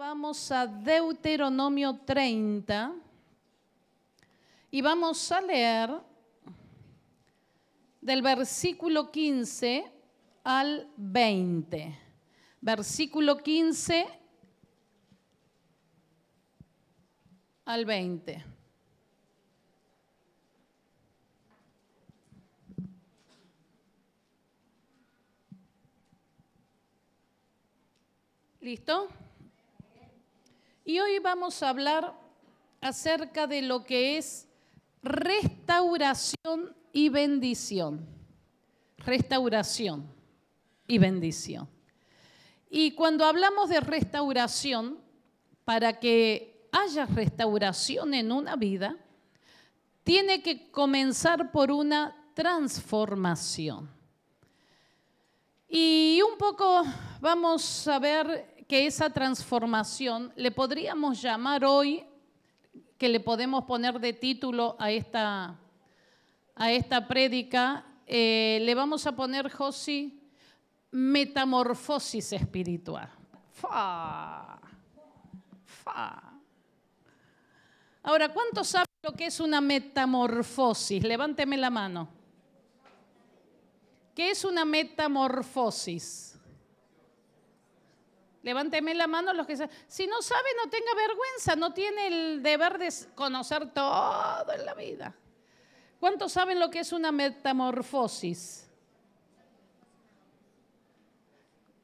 vamos a Deuteronomio 30 y vamos a leer del versículo 15 al 20. Versículo 15 al 20. ¿Listo? Y hoy vamos a hablar acerca de lo que es restauración y bendición. Restauración y bendición. Y cuando hablamos de restauración, para que haya restauración en una vida, tiene que comenzar por una transformación. Y un poco vamos a ver que esa transformación le podríamos llamar hoy, que le podemos poner de título a esta, a esta prédica, eh, le vamos a poner, Josi, metamorfosis espiritual. Fa, fa. Ahora, ¿cuántos saben lo que es una metamorfosis? Levánteme la mano. ¿Qué es una metamorfosis? Levánteme la mano los que saben. Si no sabe, no tenga vergüenza, no tiene el deber de conocer todo en la vida. ¿Cuántos saben lo que es una metamorfosis?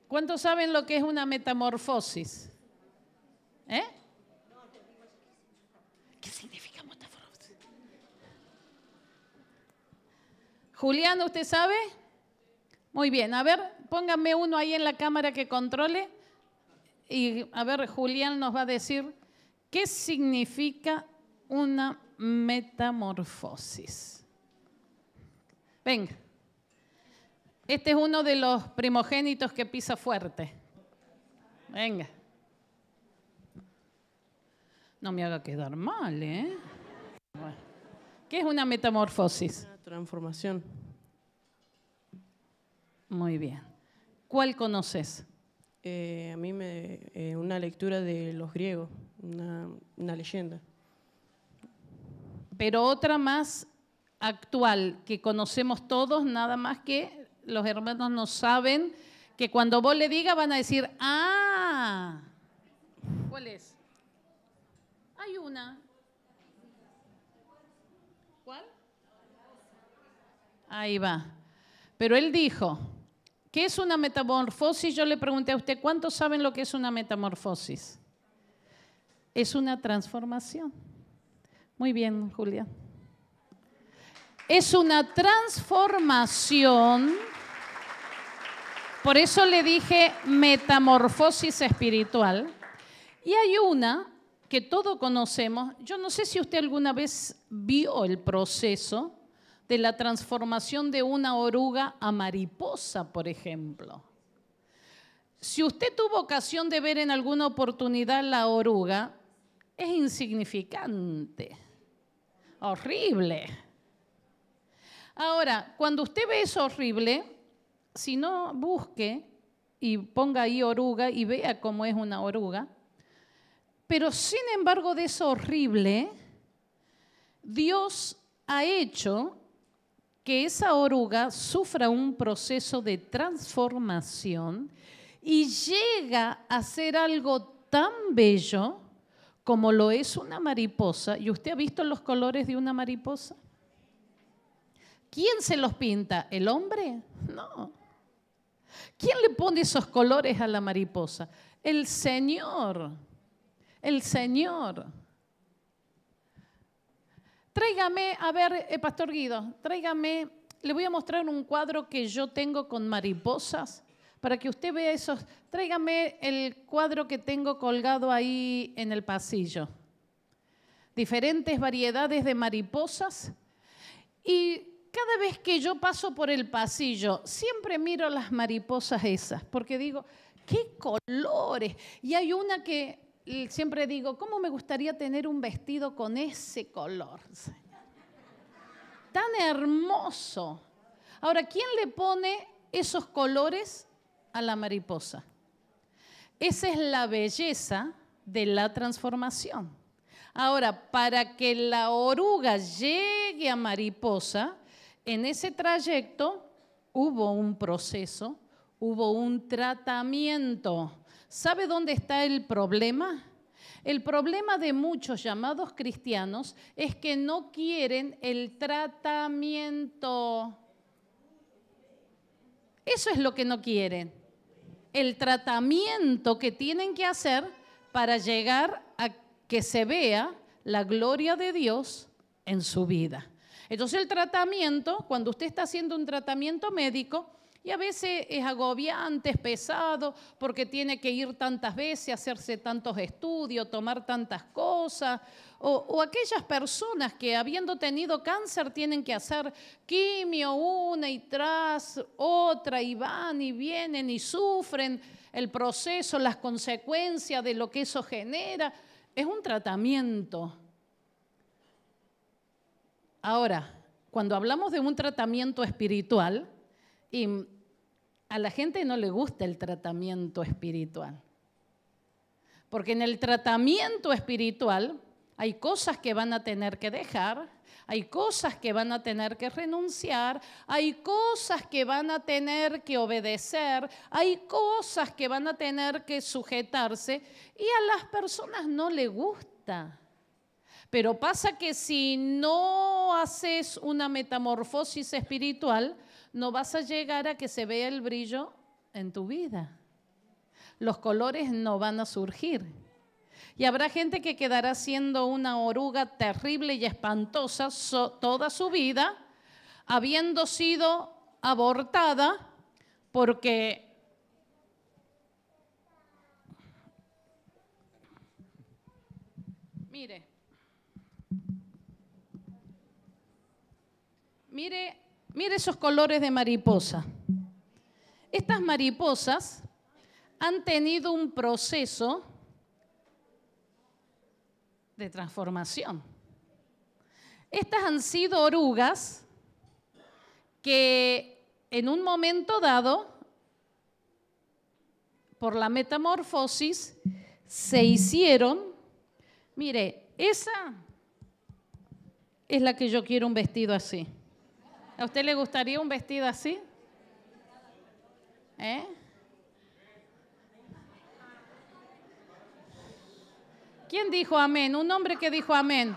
¿Cuántos saben lo que es una metamorfosis? ¿Eh? ¿Qué significa metamorfosis? Julián, ¿usted sabe? Muy bien, a ver, póngame uno ahí en la cámara que controle. Y a ver, Julián nos va a decir qué significa una metamorfosis. Venga. Este es uno de los primogénitos que pisa fuerte. Venga. No me haga quedar mal, ¿eh? ¿Qué es una metamorfosis? Una transformación. Muy bien. ¿Cuál conoces? Eh, a mí me, eh, una lectura de los griegos, una, una leyenda. Pero otra más actual que conocemos todos, nada más que los hermanos no saben, que cuando vos le digas van a decir, ah, ¿cuál es? Hay una. ¿Cuál? Ahí va. Pero él dijo, ¿Qué es una metamorfosis? Yo le pregunté a usted, ¿cuántos saben lo que es una metamorfosis? Es una transformación. Muy bien, Julia. Es una transformación. Por eso le dije metamorfosis espiritual. Y hay una que todos conocemos. Yo no sé si usted alguna vez vio el proceso de la transformación de una oruga a mariposa, por ejemplo. Si usted tuvo ocasión de ver en alguna oportunidad la oruga, es insignificante, horrible. Ahora, cuando usted ve eso horrible, si no busque y ponga ahí oruga y vea cómo es una oruga, pero sin embargo de eso horrible, Dios ha hecho que esa oruga sufra un proceso de transformación y llega a ser algo tan bello como lo es una mariposa. ¿Y usted ha visto los colores de una mariposa? ¿Quién se los pinta? ¿El hombre? No. ¿Quién le pone esos colores a la mariposa? El Señor. El Señor. Tráigame, a ver, eh, Pastor Guido, tráigame, le voy a mostrar un cuadro que yo tengo con mariposas para que usted vea esos. Tráigame el cuadro que tengo colgado ahí en el pasillo. Diferentes variedades de mariposas. Y cada vez que yo paso por el pasillo, siempre miro las mariposas esas, porque digo, qué colores. Y hay una que siempre digo, ¿cómo me gustaría tener un vestido con ese color? Tan hermoso. Ahora, ¿quién le pone esos colores a la mariposa? Esa es la belleza de la transformación. Ahora, para que la oruga llegue a mariposa, en ese trayecto hubo un proceso, hubo un tratamiento ¿Sabe dónde está el problema? El problema de muchos llamados cristianos es que no quieren el tratamiento. Eso es lo que no quieren. El tratamiento que tienen que hacer para llegar a que se vea la gloria de Dios en su vida. Entonces el tratamiento, cuando usted está haciendo un tratamiento médico, y a veces es agobiante, es pesado, porque tiene que ir tantas veces, hacerse tantos estudios, tomar tantas cosas. O, aquellas personas que habiendo tenido cáncer tienen que hacer quimio una y tras otra, y van y vienen y sufren el proceso, las consecuencias de lo que eso genera. Es un tratamiento. Ahora, cuando hablamos de un tratamiento espiritual, y a la gente no le gusta el tratamiento espiritual. Porque en el tratamiento espiritual hay cosas que van a tener que dejar, hay cosas que van a tener que renunciar, hay cosas que van a tener que obedecer, hay cosas que van a tener que sujetarse y a las personas no le gusta. Pero pasa que si no haces una metamorfosis espiritual, no vas a llegar a que se vea el brillo en tu vida. Los colores no van a surgir. Y habrá gente que quedará siendo una oruga terrible y espantosa toda su vida, habiendo sido abortada porque Mire, mire Mire esos colores de mariposa. Estas mariposas han tenido un proceso de transformación. Estas han sido orugas que en un momento dado, por la metamorfosis, se hicieron, mire, esa es la que yo quiero un vestido así. ¿A usted le gustaría un vestido así? ¿Eh? ¿Quién dijo amén? Un hombre que dijo amén.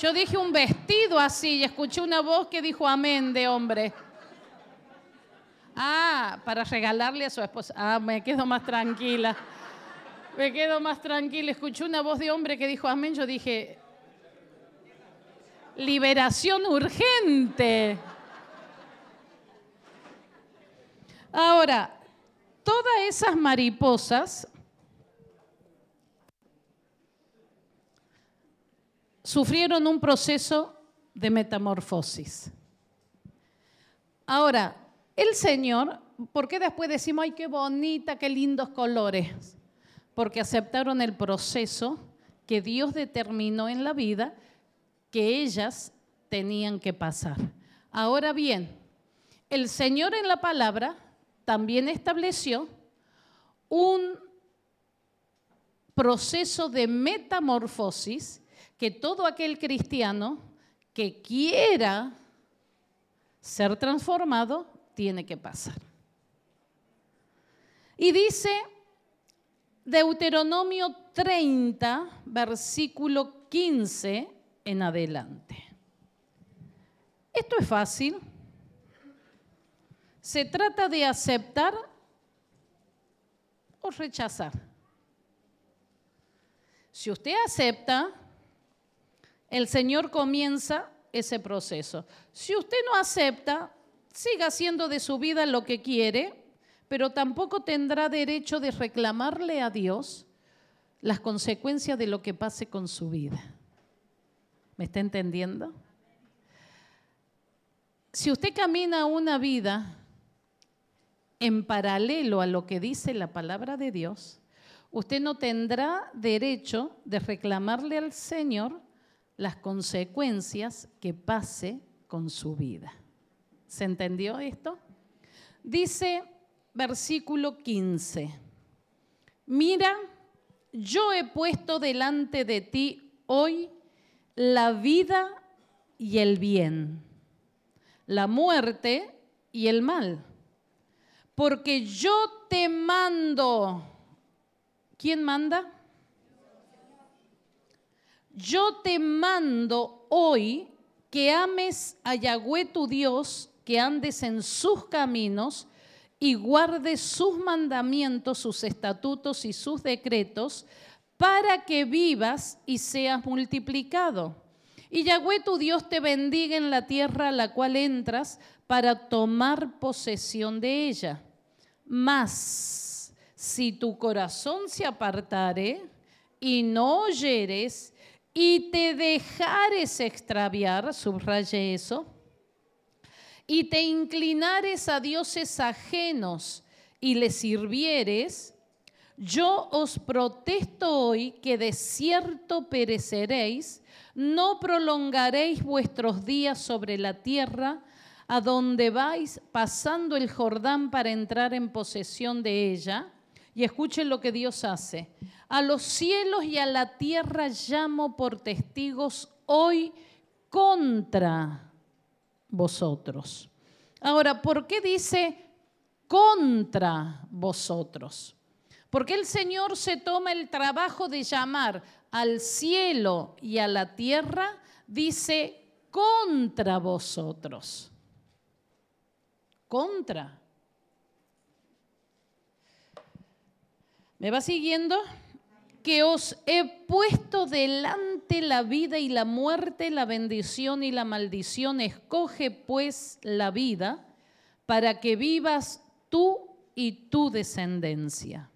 Yo dije un vestido así y escuché una voz que dijo amén de hombre. Ah, para regalarle a su esposa. Ah, me quedo más tranquila. Me quedo más tranquila. Escuché una voz de hombre que dijo amén. Yo dije, liberación urgente. Ahora, todas esas mariposas sufrieron un proceso de metamorfosis. Ahora, el Señor, ¿por qué después decimos, ay, qué bonita, qué lindos colores? Porque aceptaron el proceso que Dios determinó en la vida que ellas tenían que pasar. Ahora bien, el Señor en la palabra también estableció un proceso de metamorfosis que todo aquel cristiano que quiera ser transformado tiene que pasar. Y dice Deuteronomio 30, versículo 15 en adelante. Esto es fácil se trata de aceptar o rechazar. Si usted acepta, el Señor comienza ese proceso. Si usted no acepta, siga haciendo de su vida lo que quiere, pero tampoco tendrá derecho de reclamarle a Dios las consecuencias de lo que pase con su vida. ¿Me está entendiendo? Si usted camina una vida en paralelo a lo que dice la palabra de Dios, usted no tendrá derecho de reclamarle al Señor las consecuencias que pase con su vida. ¿Se entendió esto? Dice versículo 15, mira, yo he puesto delante de ti hoy la vida y el bien, la muerte y el mal porque yo te mando. ¿Quién manda? Yo te mando hoy que ames a Yahweh tu Dios, que andes en sus caminos y guardes sus mandamientos, sus estatutos y sus decretos, para que vivas y seas multiplicado y Yahweh tu Dios te bendiga en la tierra a la cual entras para tomar posesión de ella. Mas si tu corazón se apartare y no oyeres y te dejares extraviar, subraye eso, y te inclinares a dioses ajenos y les sirvieres, yo os protesto hoy que de cierto pereceréis no prolongaréis vuestros días sobre la tierra a donde vais pasando el Jordán para entrar en posesión de ella. Y escuchen lo que Dios hace. A los cielos y a la tierra llamo por testigos hoy contra vosotros. Ahora, ¿por qué dice contra vosotros? Porque el Señor se toma el trabajo de llamar al cielo y a la tierra, dice, contra vosotros. Contra. ¿Me va siguiendo? Que os he puesto delante la vida y la muerte, la bendición y la maldición. Escoge pues la vida para que vivas tú y tu descendencia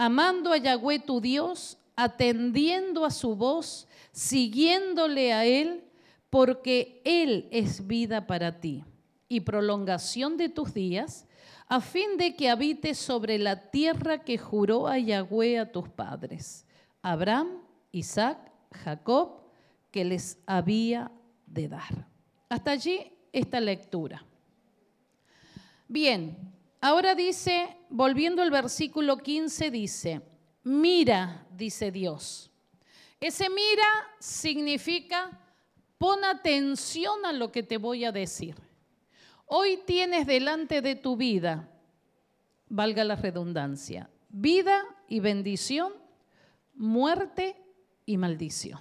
amando a Yahweh tu Dios, atendiendo a su voz, siguiéndole a Él, porque Él es vida para ti y prolongación de tus días, a fin de que habites sobre la tierra que juró a Yahweh a tus padres, Abraham, Isaac, Jacob, que les había de dar. Hasta allí esta lectura. Bien, Ahora dice, volviendo al versículo 15, dice, mira, dice Dios. Ese mira significa pon atención a lo que te voy a decir. Hoy tienes delante de tu vida, valga la redundancia, vida y bendición, muerte y maldición.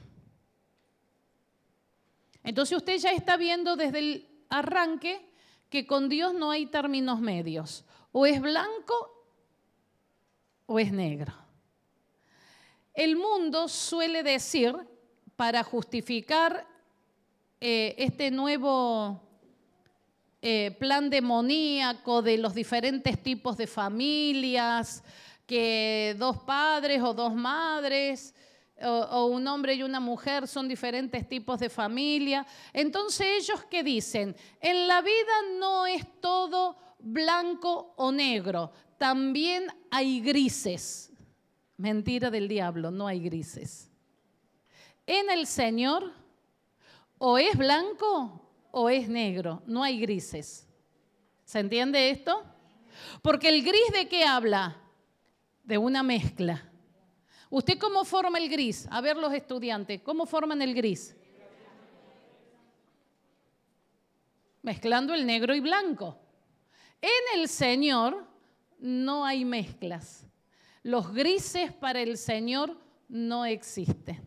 Entonces usted ya está viendo desde el arranque que con Dios no hay términos medios. O es blanco o es negro. El mundo suele decir, para justificar eh, este nuevo eh, plan demoníaco de los diferentes tipos de familias, que dos padres o dos madres, o, o, un hombre y una mujer son diferentes tipos de familia. Entonces ellos que dicen, en la vida no es todo blanco o negro, también hay grises. Mentira del diablo, no hay grises. En el Señor o es blanco o es negro, no hay grises. ¿Se entiende esto? Porque el gris de qué habla? De una mezcla. ¿Usted cómo forma el gris? A ver los estudiantes, ¿cómo forman el gris? Mezclando el negro y blanco. En el Señor no hay mezclas. Los grises para el Señor no existen.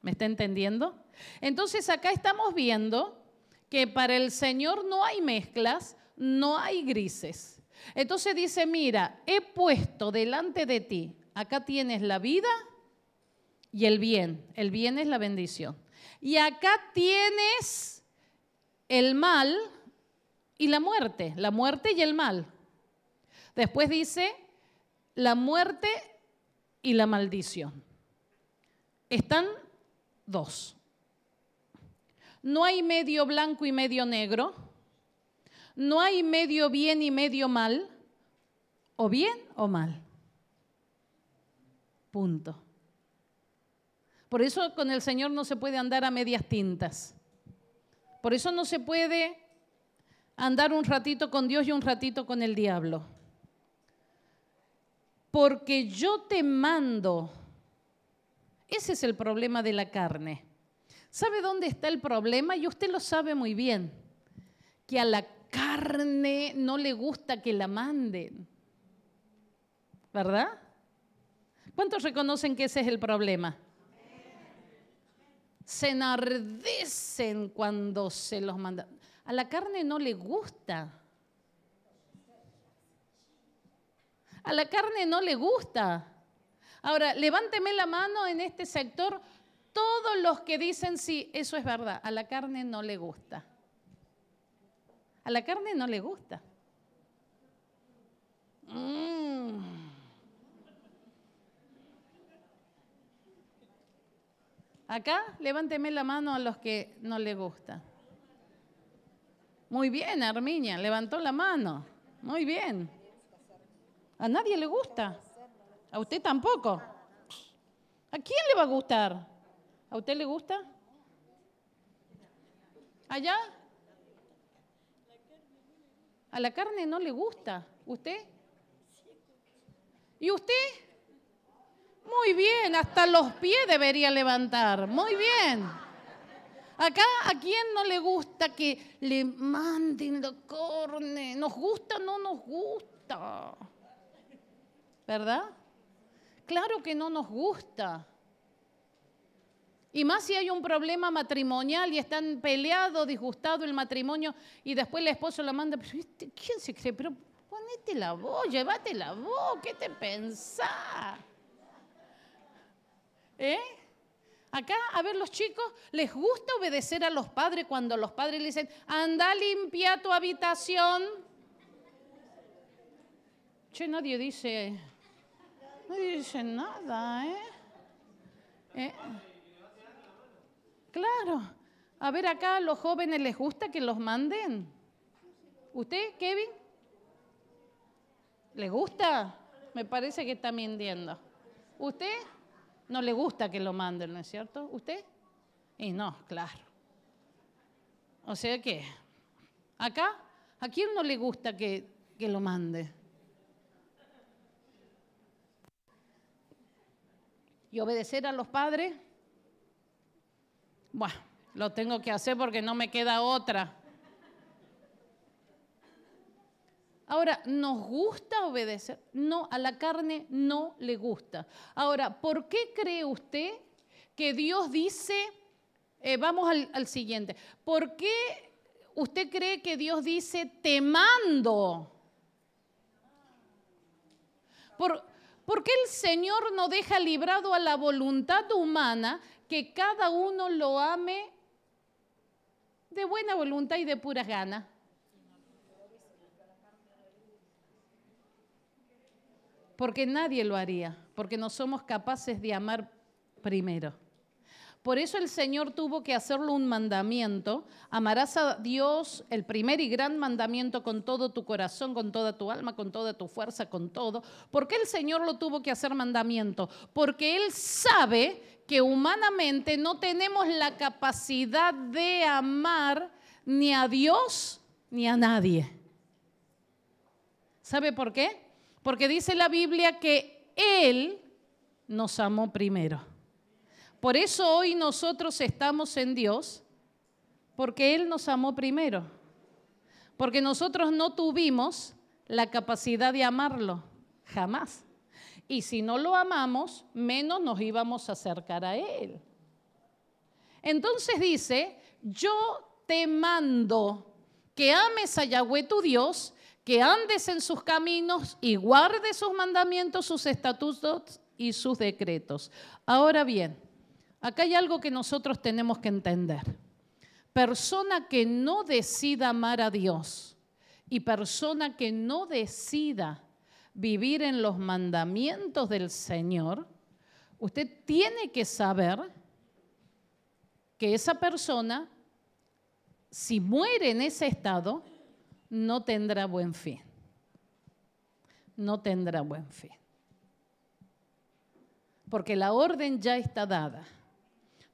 ¿Me está entendiendo? Entonces acá estamos viendo que para el Señor no hay mezclas, no hay grises. Entonces dice, mira, he puesto delante de ti, acá tienes la vida y el bien. El bien es la bendición. Y acá tienes el mal y la muerte, la muerte y el mal. Después dice la muerte y la maldición. Están dos. No hay medio blanco y medio negro. No hay medio bien y medio mal. O bien o mal. Punto. Por eso con el Señor no se puede andar a medias tintas. Por eso no se puede andar un ratito con Dios y un ratito con el diablo. Porque yo te mando. Ese es el problema de la carne. ¿Sabe dónde está el problema? Y usted lo sabe muy bien. Que a la carne no le gusta que la manden. ¿Verdad? ¿Cuántos reconocen que ese es el problema? Se enardecen cuando se los mandan. A la carne no le gusta. A la carne no le gusta. Ahora, levánteme la mano en este sector todos los que dicen sí, eso es verdad. A la carne no le gusta. A la carne no le gusta. Mm. Acá, levánteme la mano a los que no le gusta. Muy bien, Armiña levantó la mano. Muy bien. A nadie le gusta. A usted tampoco. ¿A quién le va a gustar? ¿A usted le gusta? ¿Allá? A la carne no le gusta. ¿Usted? ¿Y usted? Muy bien, hasta los pies debería levantar. Muy bien. Acá, ¿a quién no le gusta que le manden la carne? ¿Nos gusta o no nos gusta? ¿Verdad? Claro que no nos gusta. Y más si hay un problema matrimonial y están peleados, disgustado el matrimonio, y después el esposo la manda, este, ¿quién se cree? Pero ponete la voz, llévate la voz, ¿qué te pensás? ¿Eh? Acá, a ver, los chicos, ¿les gusta obedecer a los padres cuando los padres le dicen, anda, limpia tu habitación? Che, nadie dice, nadie dice nada, ¿eh? eh claro. A ver, acá a los jóvenes les gusta que los manden. ¿Usted, Kevin? ¿Les gusta? Me parece que está mintiendo. ¿Usted? No le gusta que lo manden, ¿no es cierto? ¿Usted? Y no, claro. O sea que, acá, ¿a quién no le gusta que, que lo mande? ¿Y obedecer a los padres? Bueno, lo tengo que hacer porque no me queda otra. Ahora, ¿nos gusta obedecer? No, a la carne no le gusta. Ahora, ¿por qué cree usted que Dios dice, eh, vamos al, siguiente, ¿por qué usted cree que Dios dice, te mando? ¿Por, ¿Por qué el Señor no deja librado a la voluntad humana que cada uno lo ame de buena voluntad y de puras ganas? porque nadie lo haría, porque no somos capaces de amar primero. Por eso el Señor tuvo que hacerlo un mandamiento. Amarás a Dios, el primer y gran mandamiento, con todo tu corazón, con toda tu alma, con toda tu fuerza, con todo. ¿Por qué el Señor lo tuvo que hacer mandamiento? Porque Él sabe que humanamente no tenemos la capacidad de amar ni a Dios ni a nadie. ¿Sabe por qué? Porque dice la Biblia que Él nos amó primero. Por eso hoy nosotros estamos en Dios, porque Él nos amó primero. Porque nosotros no tuvimos la capacidad de amarlo, jamás. Y si no lo amamos, menos nos íbamos a acercar a Él. Entonces dice, yo te mando que ames a Yahweh tu Dios que andes en sus caminos y guardes sus mandamientos, sus estatutos y sus decretos. Ahora bien, acá hay algo que nosotros tenemos que entender. Persona que no decida amar a Dios y persona que no decida vivir en los mandamientos del Señor, usted tiene que saber que esa persona, si muere en ese estado, no tendrá buen fin. No tendrá buen fin. Porque la orden ya está dada.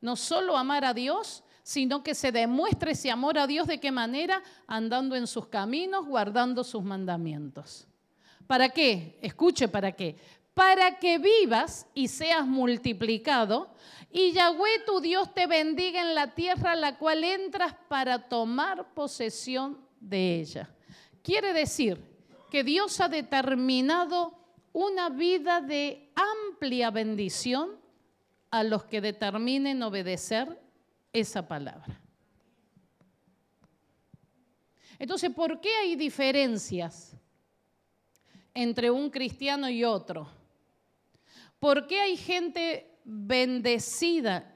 No solo amar a Dios, sino que se demuestre ese amor a Dios de qué manera, andando en sus caminos, guardando sus mandamientos. ¿Para qué? Escuche, ¿para qué? Para que vivas y seas multiplicado, y Yahweh tu Dios te bendiga en la tierra a la cual entras para tomar posesión de ella. Quiere decir que Dios ha determinado una vida de amplia bendición a los que determinen obedecer esa palabra. Entonces, ¿por qué hay diferencias entre un cristiano y otro? ¿Por qué hay gente bendecida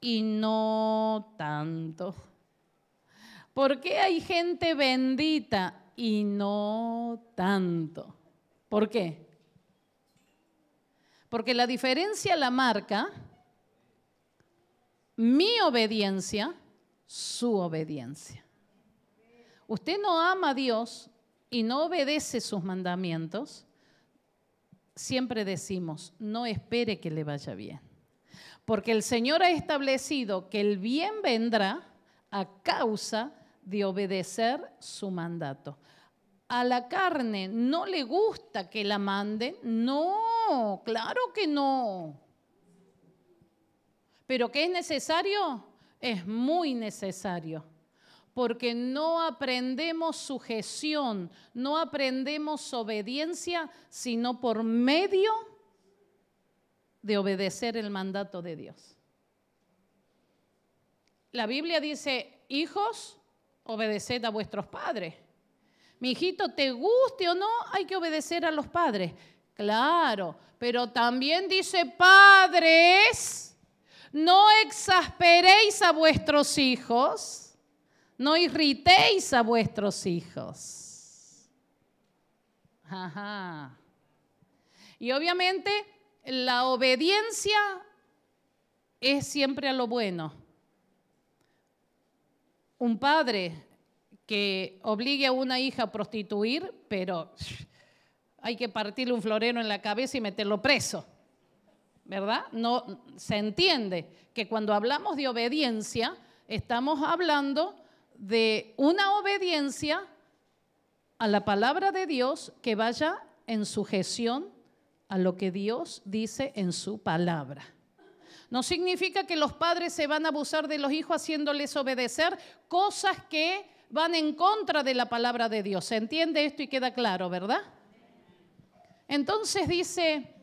y no tanto? ¿Por qué hay gente bendita y no tanto? ¿Por qué? Porque la diferencia la marca mi obediencia, su obediencia. Usted no ama a Dios y no obedece sus mandamientos, siempre decimos, no espere que le vaya bien. Porque el Señor ha establecido que el bien vendrá a causa de de obedecer su mandato. A la carne no le gusta que la manden. No, claro que no. Pero ¿qué es necesario? Es muy necesario. Porque no aprendemos sujeción, no aprendemos obediencia, sino por medio de obedecer el mandato de Dios. La Biblia dice, hijos, obedeced a vuestros padres. Mi hijito, te guste o no, hay que obedecer a los padres. Claro, pero también dice, padres, no exasperéis a vuestros hijos, no irritéis a vuestros hijos. Ajá. Y obviamente la obediencia es siempre a lo bueno un padre que obligue a una hija a prostituir, pero hay que partirle un florero en la cabeza y meterlo preso. ¿Verdad? No se entiende que cuando hablamos de obediencia estamos hablando de una obediencia a la palabra de Dios que vaya en sujeción a lo que Dios dice en su palabra. No significa que los padres se van a abusar de los hijos haciéndoles obedecer cosas que van en contra de la palabra de Dios. ¿Se entiende esto y queda claro, verdad? Entonces dice,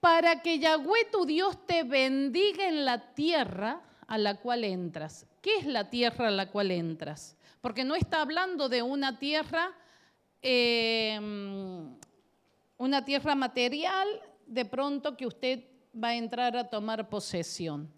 para que Yahweh tu Dios te bendiga en la tierra a la cual entras. ¿Qué es la tierra a la cual entras? Porque no está hablando de una tierra, eh, una tierra material, de pronto que usted va a entrar a tomar posesión.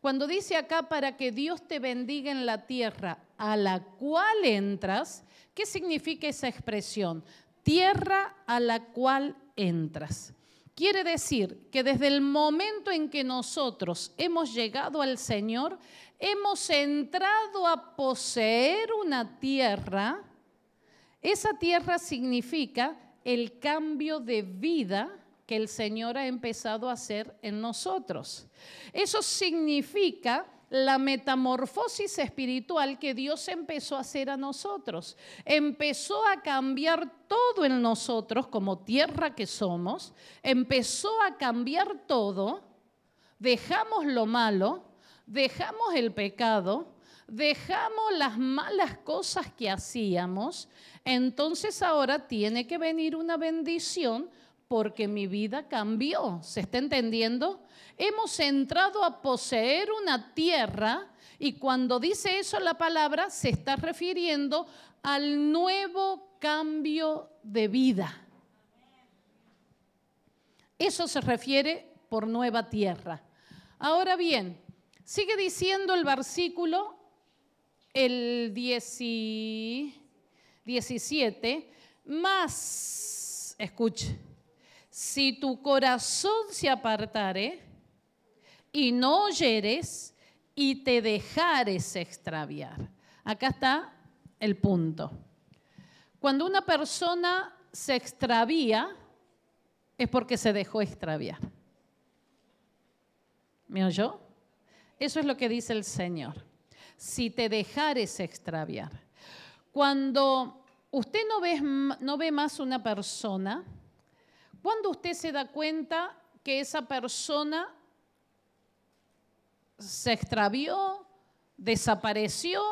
Cuando dice acá para que Dios te bendiga en la tierra a la cual entras, ¿qué significa esa expresión? Tierra a la cual entras. Quiere decir que desde el momento en que nosotros hemos llegado al Señor, hemos entrado a poseer una tierra. Esa tierra significa el cambio de vida que el Señor ha empezado a hacer en nosotros. Eso significa la metamorfosis espiritual que Dios empezó a hacer a nosotros. Empezó a cambiar todo en nosotros como tierra que somos. Empezó a cambiar todo. Dejamos lo malo, dejamos el pecado, dejamos las malas cosas que hacíamos. Entonces ahora tiene que venir una bendición porque mi vida cambió. ¿Se está entendiendo? Hemos entrado a poseer una tierra y cuando dice eso la palabra se está refiriendo al nuevo cambio de vida. Eso se refiere por nueva tierra. Ahora bien, sigue diciendo el versículo el 17, más, escuche, si tu corazón se apartare y no oyeres y te dejares extraviar. Acá está el punto. Cuando una persona se extravía, es porque se dejó extraviar. ¿Me oyó? Eso es lo que dice el Señor. Si te dejares extraviar. Cuando usted no ve, no ve más una persona, ¿Cuándo usted se da cuenta que esa persona se extravió, desapareció,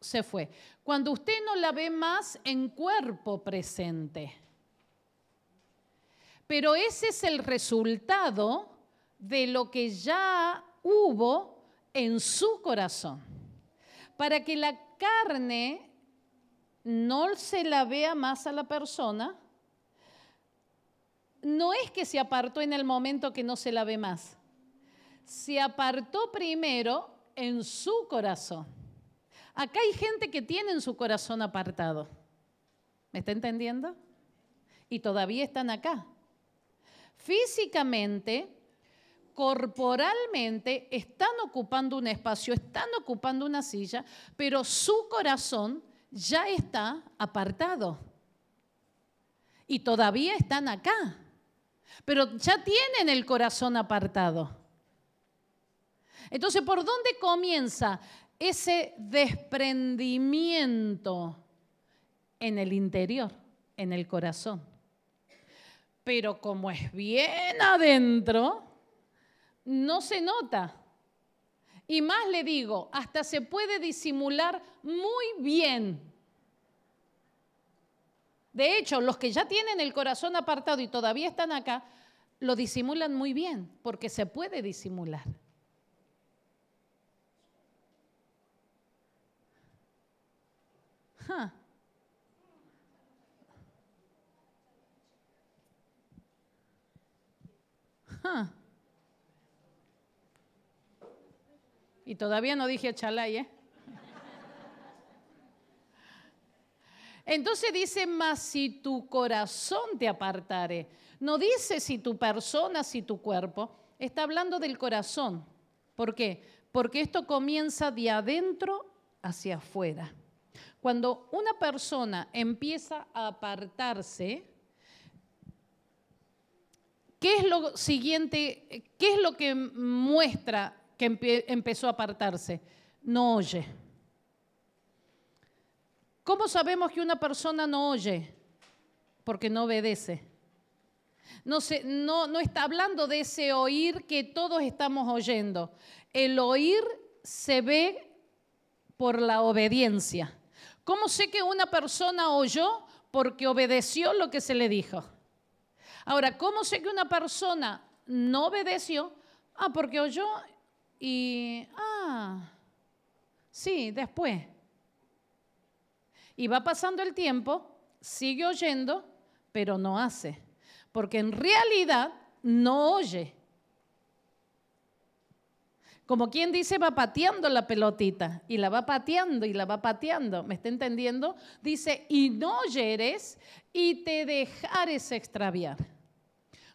se fue? Cuando usted no la ve más en cuerpo presente. Pero ese es el resultado de lo que ya hubo en su corazón. Para que la carne no se la vea más a la persona, no es que se apartó en el momento que no se la ve más. Se apartó primero en su corazón. Acá hay gente que tiene su corazón apartado. ¿Me está entendiendo? Y todavía están acá. Físicamente, corporalmente, están ocupando un espacio, están ocupando una silla, pero su corazón ya está apartado. Y todavía están acá pero ya tienen el corazón apartado. Entonces, ¿por dónde comienza ese desprendimiento en el interior, en el corazón? Pero como es bien adentro, no se nota. Y más le digo, hasta se puede disimular muy bien de hecho, los que ya tienen el corazón apartado y todavía están acá, lo disimulan muy bien, porque se puede disimular. Y todavía no dije chalay, ¿eh? Entonces dice, más si tu corazón te apartare, no dice si tu persona, si tu cuerpo, está hablando del corazón. ¿Por qué? Porque esto comienza de adentro hacia afuera. Cuando una persona empieza a apartarse, ¿qué es lo siguiente? ¿Qué es lo que muestra que empezó a apartarse? No oye. ¿Cómo sabemos que una persona no oye? Porque no obedece. No, no, está hablando de ese oír que todos estamos oyendo. El oír se ve por la obediencia. ¿Cómo sé que una persona oyó? Porque obedeció lo que se le dijo. Ahora, ¿cómo sé que una persona no obedeció? Ah, porque oyó y... Ah, sí, después. Y va pasando el tiempo, sigue oyendo, pero no hace. Porque en realidad no oye. Como quien dice, va pateando la pelotita y la va pateando y la va pateando. ¿Me está entendiendo? Dice, y no oyeres y te dejares extraviar.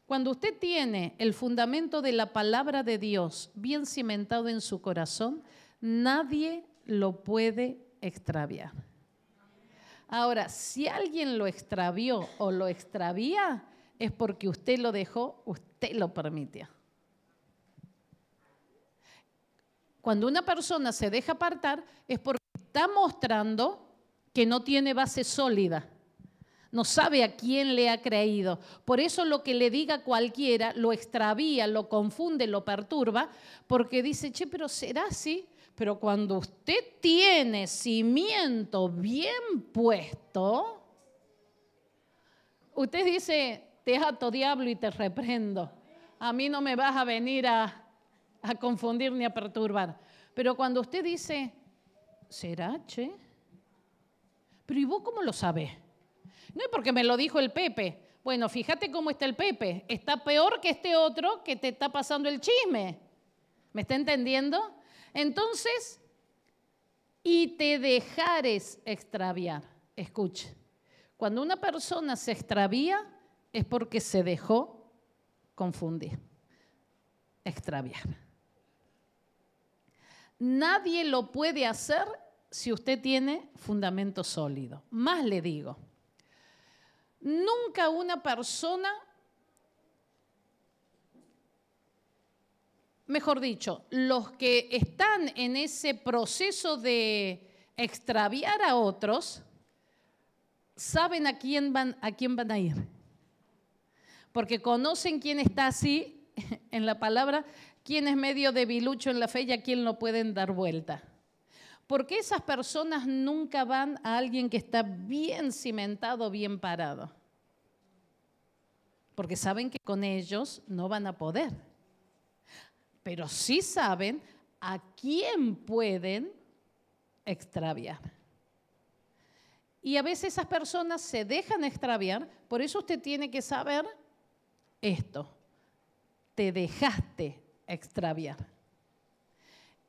Cuando usted tiene el fundamento de la palabra de Dios bien cimentado en su corazón, nadie lo puede extraviar. Ahora, si alguien lo extravió o lo extravía, es porque usted lo dejó, usted lo permitió. Cuando una persona se deja apartar, es porque está mostrando que no tiene base sólida no sabe a quién le ha creído. Por eso lo que le diga cualquiera lo extravía, lo confunde, lo perturba, porque dice, che, pero será así. Pero cuando usted tiene cimiento bien puesto, usted dice, te ato diablo y te reprendo. A mí no me vas a venir a, a confundir ni a perturbar. Pero cuando usted dice, ¿será, che? Pero ¿y vos cómo lo sabes? No es porque me lo dijo el Pepe. Bueno, fíjate cómo está el Pepe. Está peor que este otro que te está pasando el chisme. ¿Me está entendiendo? Entonces, y te dejares extraviar. Escucha, cuando una persona se extravía es porque se dejó confundir, extraviar. Nadie lo puede hacer si usted tiene fundamento sólido. Más le digo, Nunca una persona, mejor dicho, los que están en ese proceso de extraviar a otros, saben a quién van a, quién van a ir. Porque conocen quién está así en la palabra, quién es medio debilucho en la fe y a quién no pueden dar vuelta qué esas personas nunca van a alguien que está bien cimentado, bien parado. Porque saben que con ellos no van a poder. Pero sí saben a quién pueden extraviar. Y a veces esas personas se dejan extraviar, por eso usted tiene que saber esto, te dejaste extraviar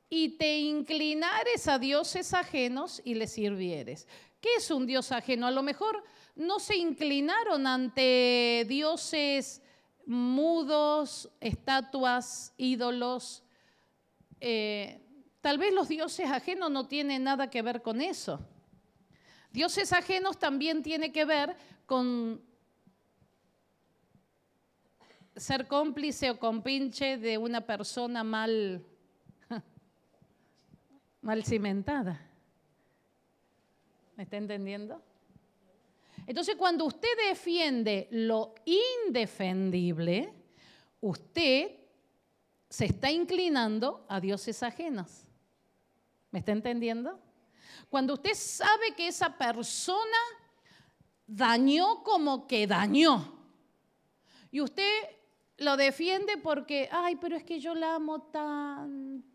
y te inclinares a dioses ajenos y les sirvieres. ¿Qué es un dios ajeno? A lo mejor no se inclinaron ante dioses mudos, estatuas, ídolos. Eh, tal vez los dioses ajenos no tienen nada que ver con eso. Dioses ajenos también tiene que ver con ser cómplice o compinche de una persona mal mal cimentada. ¿Me está entendiendo? Entonces, cuando usted defiende lo indefendible, usted se está inclinando a dioses ajenos. ¿Me está entendiendo? Cuando usted sabe que esa persona dañó como que dañó, y usted lo defiende porque, ay, pero es que yo la amo tanto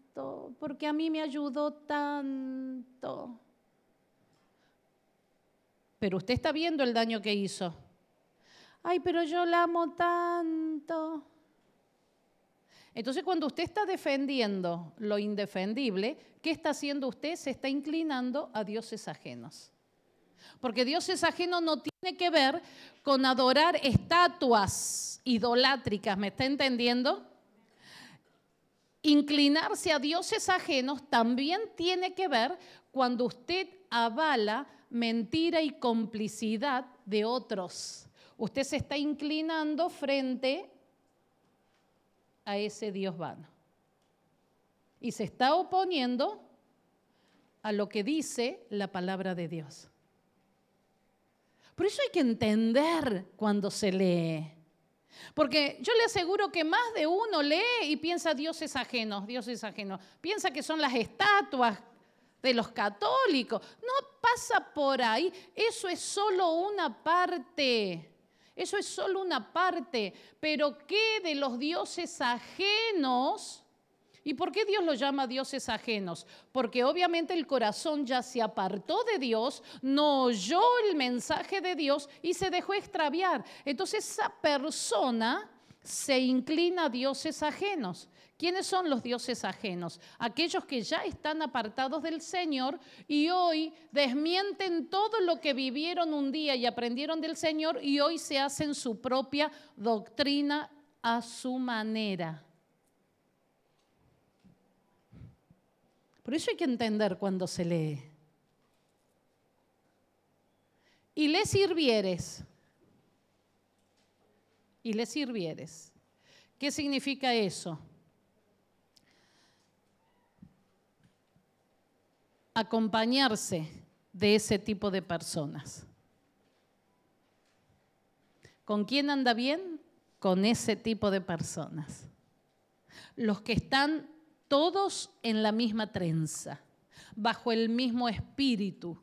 porque a mí me ayudó tanto. Pero usted está viendo el daño que hizo. Ay, pero yo la amo tanto. Entonces, cuando usted está defendiendo lo indefendible, ¿qué está haciendo usted? Se está inclinando a dioses ajenos. Porque dioses ajenos no tiene que ver con adorar estatuas idolátricas, ¿me está entendiendo? inclinarse a dioses ajenos también tiene que ver cuando usted avala mentira y complicidad de otros. Usted se está inclinando frente a ese Dios vano. Y se está oponiendo a lo que dice la palabra de Dios. Por eso hay que entender cuando se lee. Porque yo le aseguro que más de uno lee y piensa dioses ajenos, dioses ajenos, Piensa que son las estatuas de los católicos. No pasa por ahí. Eso es solo una parte. Eso es solo una parte. Pero ¿qué de los dioses ajenos ¿Y por qué Dios los llama dioses ajenos? Porque obviamente el corazón ya se apartó de Dios, no oyó el mensaje de Dios y se dejó extraviar. Entonces esa persona se inclina a dioses ajenos. ¿Quiénes son los dioses ajenos? Aquellos que ya están apartados del Señor y hoy desmienten todo lo que vivieron un día y aprendieron del Señor y hoy se hacen su propia doctrina a su manera. Por eso hay que entender cuando se lee. Y le sirvieres. Y le sirvieres. ¿Qué significa eso? Acompañarse de ese tipo de personas. ¿Con quién anda bien? Con ese tipo de personas. Los que están todos en la misma trenza, bajo el mismo espíritu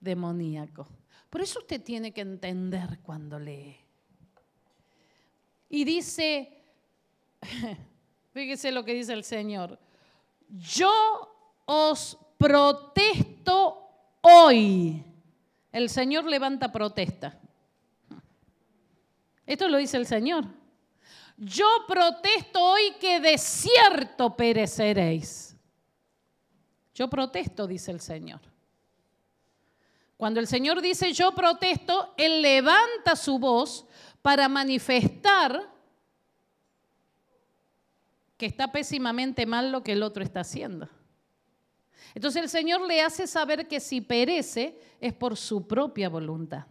demoníaco. Por eso usted tiene que entender cuando lee. Y dice, fíjese lo que dice el Señor, yo os protesto hoy. El Señor levanta protesta. Esto lo dice el Señor yo protesto hoy que de cierto pereceréis. Yo protesto, dice el Señor. Cuando el Señor dice yo protesto, Él levanta su voz para manifestar que está pésimamente mal lo que el otro está haciendo. Entonces el Señor le hace saber que si perece es por su propia voluntad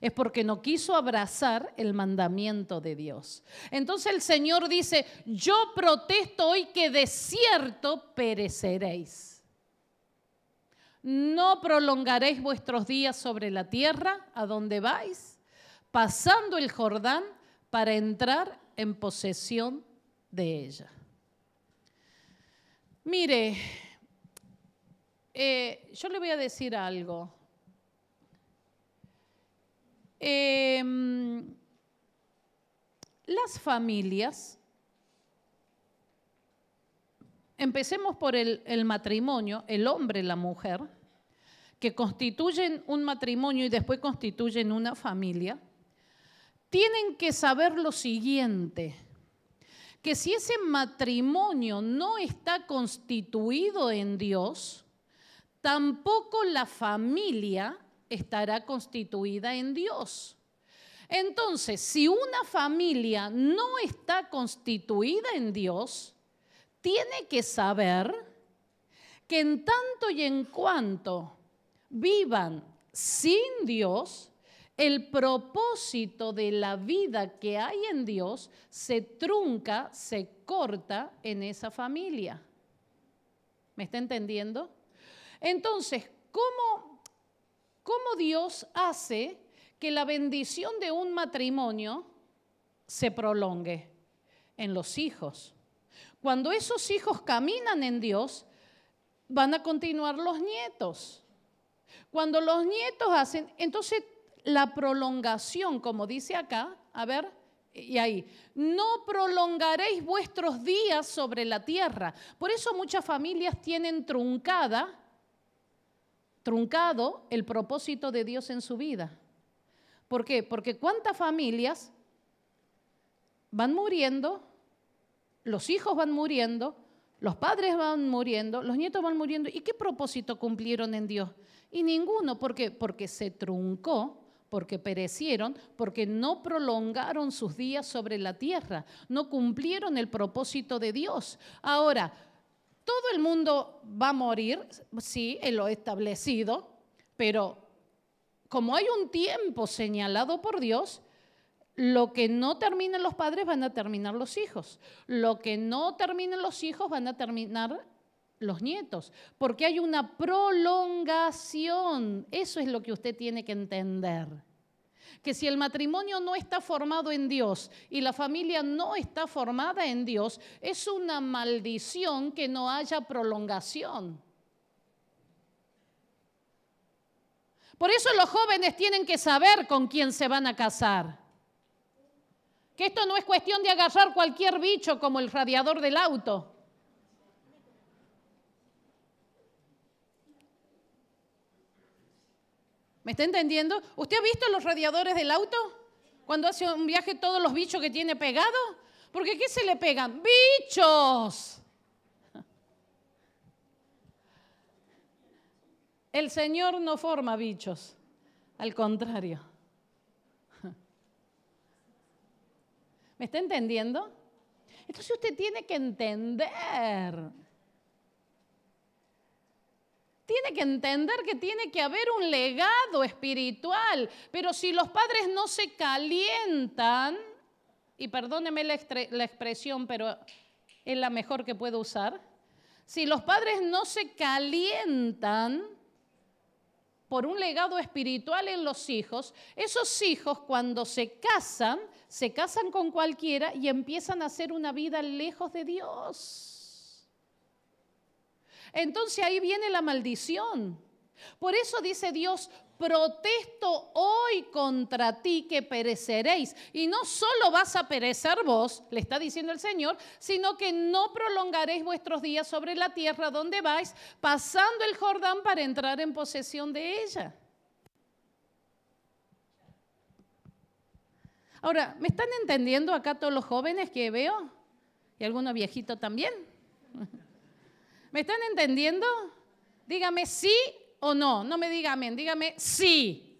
es porque no quiso abrazar el mandamiento de Dios. Entonces el Señor dice, yo protesto hoy que de cierto pereceréis. No prolongaréis vuestros días sobre la tierra a donde vais, pasando el Jordán para entrar en posesión de ella. Mire, eh, yo le voy a decir algo. Em, las familias, empecemos por el, el matrimonio, el hombre y la mujer, que constituyen un matrimonio y después constituyen una familia, tienen que saber lo siguiente, que si ese matrimonio no está constituido en Dios, tampoco la familia estará constituida en Dios. Entonces, si una familia no está constituida en Dios, tiene que saber que en tanto y en cuanto vivan sin Dios, el propósito de la vida que hay en Dios se trunca, se corta en esa familia. ¿Me está entendiendo? Entonces, ¿cómo cómo Dios hace que la bendición de un matrimonio se prolongue en los hijos. Cuando esos hijos caminan en Dios, van a continuar los nietos. Cuando los nietos hacen, entonces la prolongación, como dice acá, a ver, y ahí, no prolongaréis vuestros días sobre la tierra. Por eso muchas familias tienen truncada truncado el propósito de Dios en su vida. ¿Por qué? Porque cuántas familias van muriendo, los hijos van muriendo, los padres van muriendo, los nietos van muriendo. ¿Y qué propósito cumplieron en Dios? Y ninguno. ¿Por qué? Porque se truncó, porque perecieron, porque no prolongaron sus días sobre la tierra, no cumplieron el propósito de Dios. Ahora, todo el mundo va a morir, sí, en lo establecido, pero como hay un tiempo señalado por Dios, lo que no terminen los padres van a terminar los hijos. Lo que no terminen los hijos van a terminar los nietos, porque hay una prolongación. Eso es lo que usted tiene que entender que si el matrimonio no está formado en Dios y la familia no está formada en Dios, es una maldición que no haya prolongación. Por eso los jóvenes tienen que saber con quién se van a casar. Que esto no es cuestión de agarrar cualquier bicho como el radiador del auto. ¿Me está entendiendo? ¿Usted ha visto los radiadores del auto? Cuando hace un viaje todos los bichos que tiene pegados. Porque ¿qué se le pegan? Bichos. El Señor no forma bichos, al contrario. ¿Me está entendiendo? Entonces usted tiene que entender tiene que entender que tiene que haber un legado espiritual. Pero si los padres no se calientan, y perdóneme la, la expresión, pero es la mejor que puedo usar, si los padres no se calientan por un legado espiritual en los hijos, esos hijos cuando se casan, se casan con cualquiera y empiezan a hacer una vida lejos de Dios entonces ahí viene la maldición. Por eso dice Dios, protesto hoy contra ti que pereceréis. Y no solo vas a perecer vos, le está diciendo el Señor, sino que no prolongaréis vuestros días sobre la tierra donde vais, pasando el Jordán para entrar en posesión de ella. Ahora, ¿me están entendiendo acá todos los jóvenes que veo? Y algunos viejitos también. ¿Me están entendiendo? Dígame sí o no. No me diga amén, dígame sí.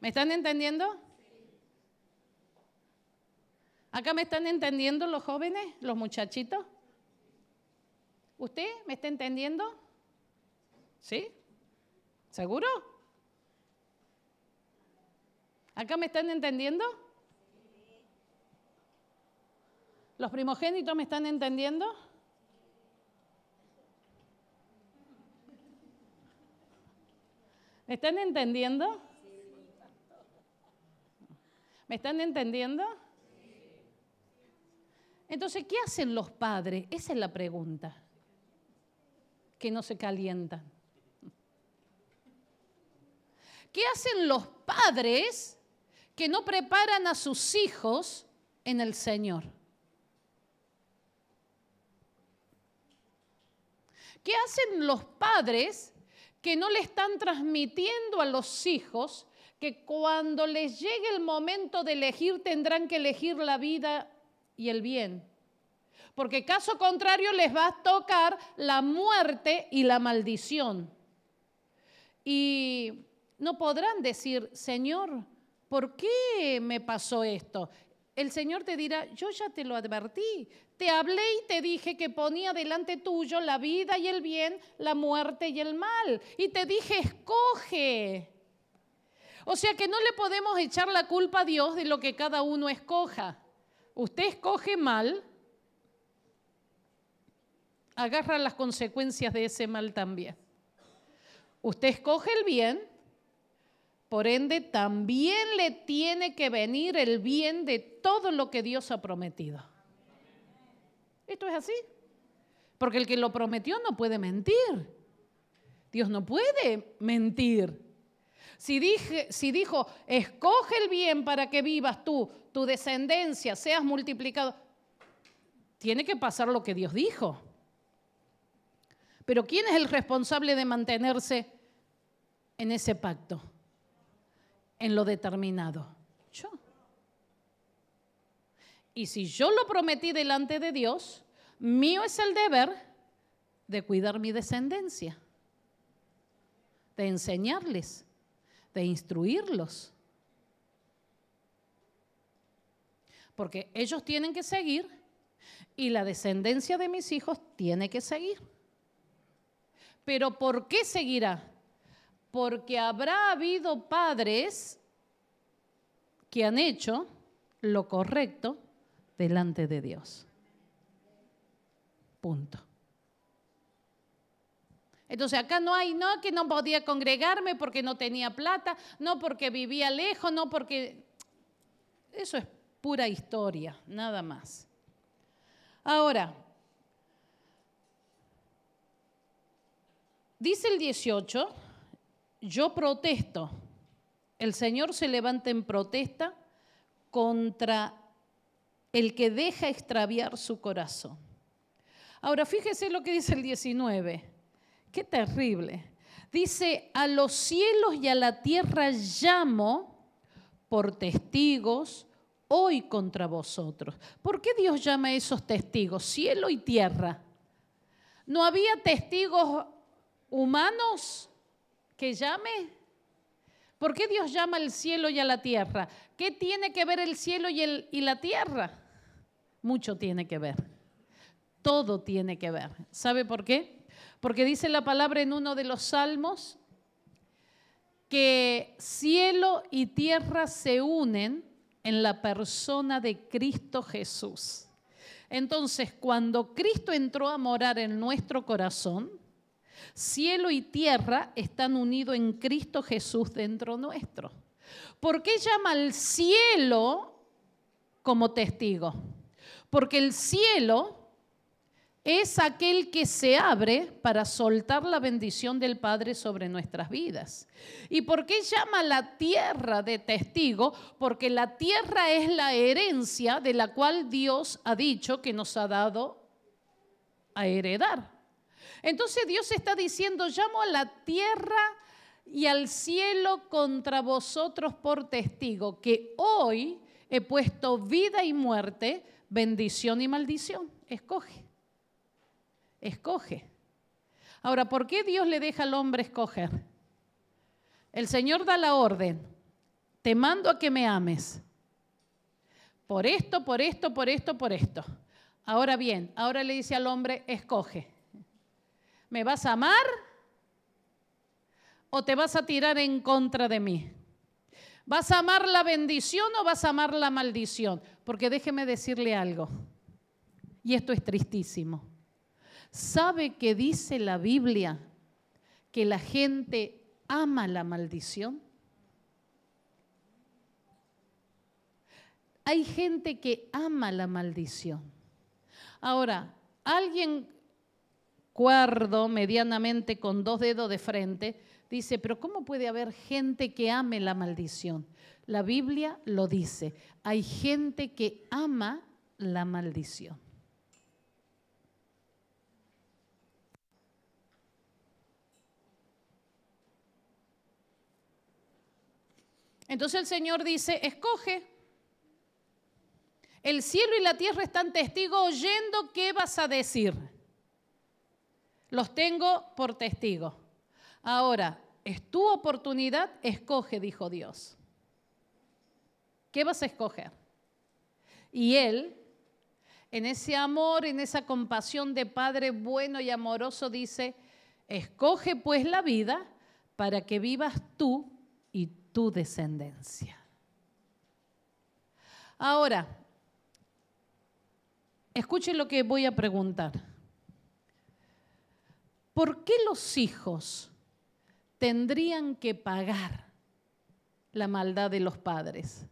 ¿Me están entendiendo? ¿Acá me están entendiendo los jóvenes, los muchachitos? ¿Usted me está entendiendo? ¿Sí? ¿Seguro? ¿Acá me están entendiendo? ¿Los primogénitos me están entendiendo? ¿Me están entendiendo? ¿Me están entendiendo? Entonces, ¿qué hacen los padres? Esa es la pregunta. Que no se calientan. ¿Qué hacen los padres que no preparan a sus hijos en el Señor? ¿Qué hacen los padres que no le están transmitiendo a los hijos que cuando les llegue el momento de elegir tendrán que elegir la vida y el bien. Porque caso contrario les va a tocar la muerte y la maldición. Y no podrán decir, Señor, ¿por qué me pasó esto? El Señor te dirá, yo ya te lo advertí, te hablé y te dije que ponía delante tuyo la vida y el bien, la muerte y el mal. Y te dije, escoge. O sea que no le podemos echar la culpa a Dios de lo que cada uno escoja. Usted escoge mal, agarra las consecuencias de ese mal también. Usted escoge el bien, por ende también le tiene que venir el bien de todo lo que Dios ha prometido. Esto es así. Porque el que lo prometió no puede mentir. Dios no puede mentir. Si, dije, si dijo, escoge el bien para que vivas tú, tu descendencia, seas multiplicado, tiene que pasar lo que Dios dijo. Pero ¿quién es el responsable de mantenerse en ese pacto? En lo determinado. Yo. Y si yo lo prometí delante de Dios, mío es el deber de cuidar mi descendencia, de enseñarles, de instruirlos. Porque ellos tienen que seguir y la descendencia de mis hijos tiene que seguir. Pero ¿por qué seguirá? Porque habrá habido padres que han hecho lo correcto delante de Dios. Punto. Entonces acá no hay, no, que no podía congregarme porque no tenía plata, no porque vivía lejos, no porque... Eso es pura historia, nada más. Ahora, dice el 18, yo protesto, el Señor se levanta en protesta contra el que deja extraviar su corazón. Ahora, fíjese lo que dice el 19. Qué terrible. Dice, a los cielos y a la tierra llamo por testigos hoy contra vosotros. ¿Por qué Dios llama a esos testigos, cielo y tierra? ¿No había testigos humanos que llame? ¿Por qué Dios llama al cielo y a la tierra? ¿Qué tiene que ver el cielo y, el, y la tierra? mucho tiene que ver. Todo tiene que ver. ¿Sabe por qué? Porque dice la palabra en uno de los salmos que cielo y tierra se unen en la persona de Cristo Jesús. Entonces, cuando Cristo entró a morar en nuestro corazón, cielo y tierra están unidos en Cristo Jesús dentro nuestro. ¿Por qué llama al cielo como testigo? Porque el cielo es aquel que se abre para soltar la bendición del Padre sobre nuestras vidas. ¿Y por qué llama la tierra de testigo? Porque la tierra es la herencia de la cual Dios ha dicho que nos ha dado a heredar. Entonces Dios está diciendo, llamo a la tierra y al cielo contra vosotros por testigo, que hoy he puesto vida y muerte, bendición y maldición. Escoge. Escoge. Ahora, ¿por qué Dios le deja al hombre escoger? El Señor da la orden, te mando a que me ames. Por esto, por esto, por esto, por esto. Ahora bien, ahora le dice al hombre, escoge. ¿Me vas a amar o te vas a tirar en contra de mí? ¿Vas a amar la bendición o vas a amar la maldición? Porque déjeme decirle algo, y esto es tristísimo. ¿Sabe que dice la Biblia que la gente ama la maldición? Hay gente que ama la maldición. Ahora, alguien cuerdo, medianamente con dos dedos de frente, dice, pero ¿cómo puede haber gente que ame la maldición? La Biblia lo dice. Hay gente que ama la maldición. Entonces el Señor dice, escoge. El cielo y la tierra están testigos oyendo qué vas a decir. Los tengo por testigos. Ahora, es tu oportunidad, escoge, dijo Dios. ¿Qué vas a escoger? Y él, en ese amor, en esa compasión de Padre bueno y amoroso, dice, escoge pues la vida para que vivas tú y tu descendencia. Ahora, escuche lo que voy a preguntar. ¿Por qué los hijos tendrían que pagar la maldad de los padres?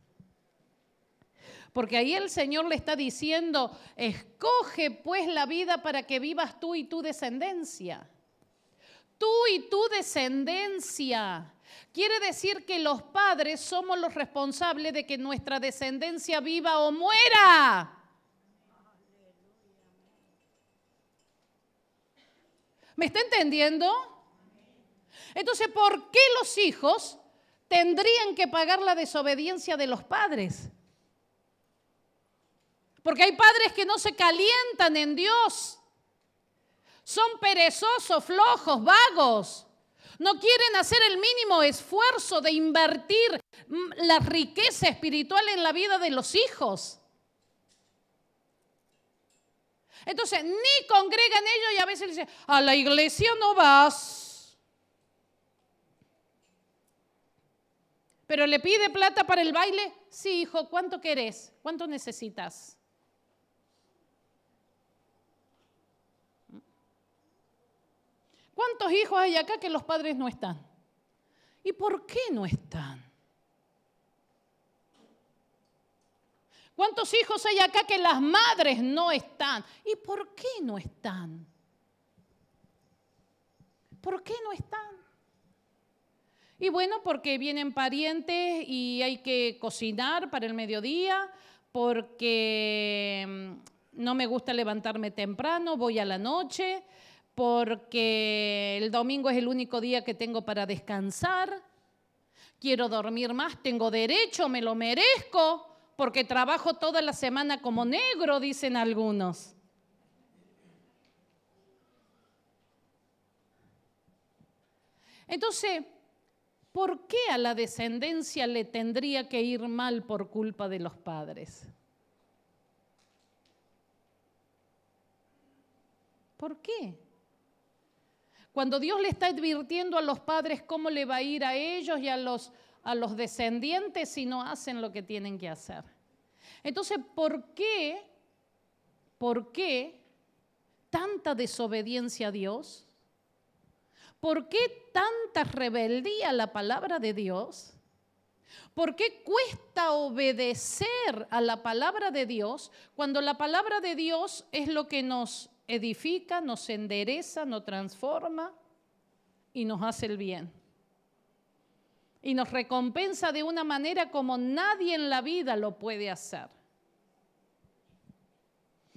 Porque ahí el Señor le está diciendo, escoge pues la vida para que vivas tú y tu descendencia. Tú y tu descendencia. Quiere decir que los padres somos los responsables de que nuestra descendencia viva o muera. ¿Me está entendiendo? Entonces, ¿por qué los hijos tendrían que pagar la desobediencia de los padres? Porque hay padres que no se calientan en Dios. Son perezosos, flojos, vagos. No quieren hacer el mínimo esfuerzo de invertir la riqueza espiritual en la vida de los hijos. Entonces, ni congregan ellos y a veces dicen, a la iglesia no vas. Pero le pide plata para el baile. Sí, hijo, ¿cuánto querés? ¿Cuánto necesitas? ¿Cuántos hijos hay acá que los padres no están? ¿Y por qué no están? ¿Cuántos hijos hay acá que las madres no están? ¿Y por qué no están? ¿Por qué no están? Y bueno, porque vienen parientes y hay que cocinar para el mediodía, porque mm, no me gusta levantarme temprano, voy a la noche, porque el domingo es el único día que tengo para descansar, quiero dormir más, tengo derecho, me lo merezco, porque trabajo toda la semana como negro, dicen algunos. Entonces, ¿por qué a la descendencia le tendría que ir mal por culpa de los padres? ¿Por qué? Cuando Dios le está advirtiendo a los padres cómo le va a ir a ellos y a los, a los descendientes si no hacen lo que tienen que hacer. Entonces, ¿por qué, por qué tanta desobediencia a Dios? ¿Por qué tanta rebeldía a la palabra de Dios? ¿Por qué cuesta obedecer a la palabra de Dios cuando la palabra de Dios es lo que nos edifica, nos endereza, nos transforma y nos hace el bien. Y nos recompensa de una manera como nadie en la vida lo puede hacer.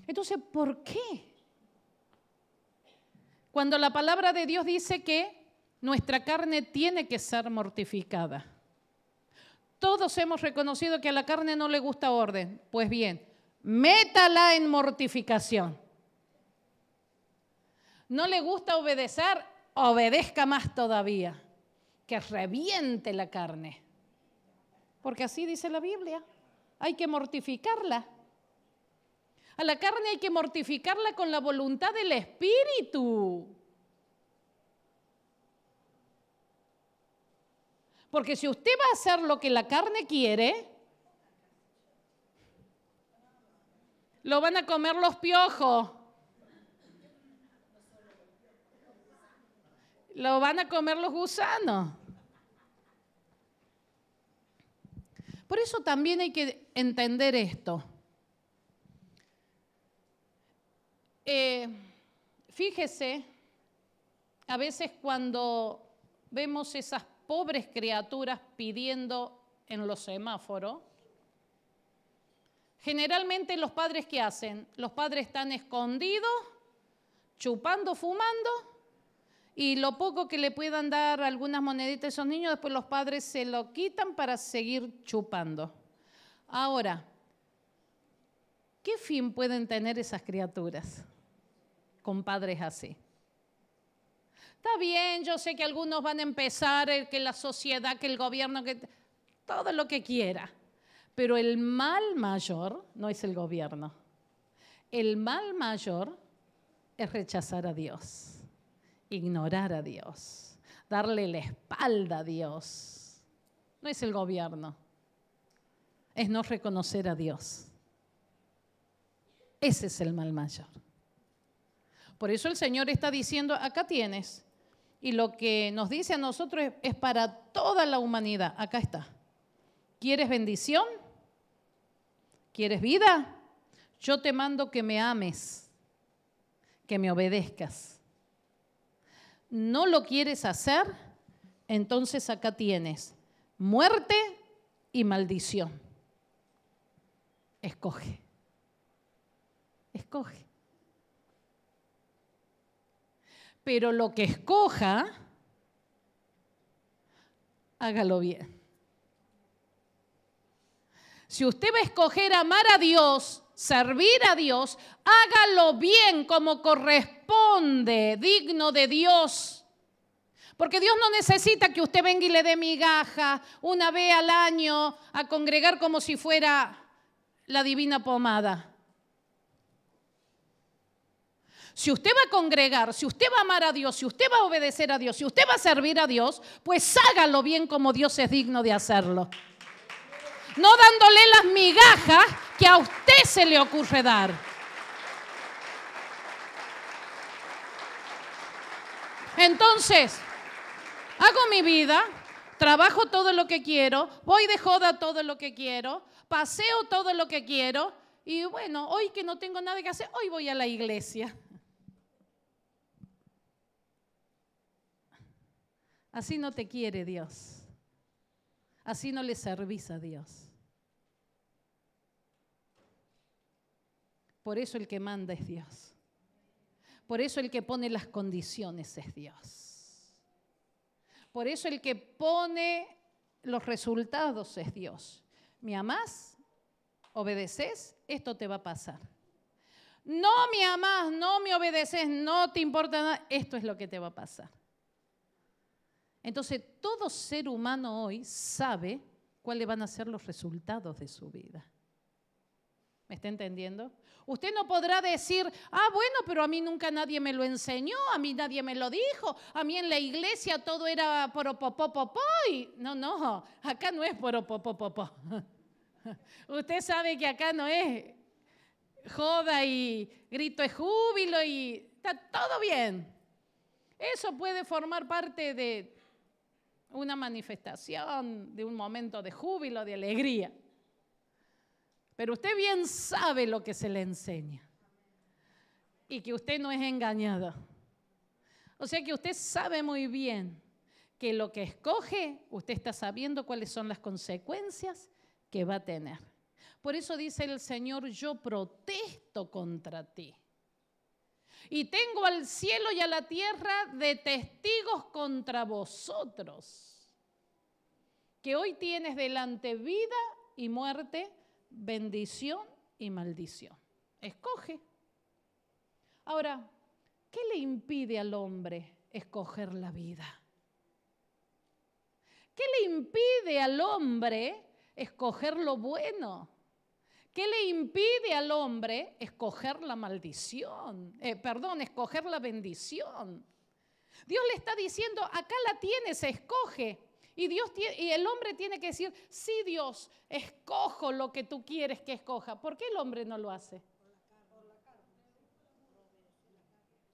Entonces, ¿por qué? Cuando la palabra de Dios dice que nuestra carne tiene que ser mortificada. Todos hemos reconocido que a la carne no le gusta orden. Pues bien, métala en mortificación no le gusta obedecer, obedezca más todavía, que reviente la carne. Porque así dice la Biblia, hay que mortificarla. A la carne hay que mortificarla con la voluntad del Espíritu. Porque si usted va a hacer lo que la carne quiere, lo van a comer los piojos. Lo van a comer los gusanos. Por eso también hay que entender esto. Eh, fíjese, a veces cuando vemos esas pobres criaturas pidiendo en los semáforos, generalmente los padres ¿qué hacen, los padres están escondidos, chupando, fumando, y lo poco que le puedan dar algunas moneditas a esos niños, después los padres se lo quitan para seguir chupando. Ahora, ¿qué fin pueden tener esas criaturas con padres así? Está bien, yo sé que algunos van a empezar, eh, que la sociedad, que el gobierno, que todo lo que quiera, pero el mal mayor no es el gobierno. El mal mayor es rechazar a Dios ignorar a Dios, darle la espalda a Dios. No es el gobierno, es no reconocer a Dios. Ese es el mal mayor. Por eso el Señor está diciendo, acá tienes. Y lo que nos dice a nosotros es, para toda la humanidad. Acá está. ¿Quieres bendición? ¿Quieres vida? Yo te mando que me ames, que me obedezcas no lo quieres hacer, entonces acá tienes muerte y maldición. Escoge. Escoge. Pero lo que escoja, hágalo bien. Si usted va a escoger amar a Dios servir a Dios, hágalo bien como corresponde, digno de Dios. Porque Dios no necesita que usted venga y le dé migaja una vez al año a congregar como si fuera la divina pomada. Si usted va a congregar, si usted va a amar a Dios, si usted va a obedecer a Dios, si usted va a servir a Dios, pues hágalo bien como Dios es digno de hacerlo no dándole las migajas que a usted se le ocurre dar. Entonces, hago mi vida, trabajo todo lo que quiero, voy de joda todo lo que quiero, paseo todo lo que quiero y bueno, hoy que no tengo nada que hacer, hoy voy a la iglesia. Así no te quiere Dios. Así no le servís a Dios. Por eso el que manda es Dios. Por eso el que pone las condiciones es Dios. Por eso el que pone los resultados es Dios. ¿Me amás? ¿Obedeces? Esto te va a pasar. No me amás, no me obedeces, no te importa nada. Esto es lo que te va a pasar. Entonces, todo ser humano hoy sabe cuáles van a ser los resultados de su vida. ¿Me está entendiendo? Usted no podrá decir, ah, bueno, pero a mí nunca nadie me lo enseñó, a mí nadie me lo dijo, a mí en la iglesia todo era popo y... No, no, acá no es poropopopopó. Usted sabe que acá no es joda y grito de júbilo y está todo bien. Eso puede formar parte de una manifestación, de un momento de júbilo, de alegría. Pero usted bien sabe lo que se le enseña y que usted no es engañada. O sea que usted sabe muy bien que lo que escoge, usted está sabiendo cuáles son las consecuencias que va a tener. Por eso dice el Señor, yo protesto contra ti. Y tengo al cielo y a la tierra de testigos contra vosotros, que hoy tienes delante vida y muerte, bendición y maldición. Escoge. Ahora, ¿qué le impide al hombre escoger la vida? ¿Qué le impide al hombre escoger lo bueno? ¿Qué le impide al hombre escoger la maldición? Eh, perdón, escoger la bendición. Dios le está diciendo, acá la tienes, escoge. Y, Dios y el hombre tiene que decir, sí Dios, escojo lo que tú quieres que escoja. ¿Por qué el hombre no lo hace?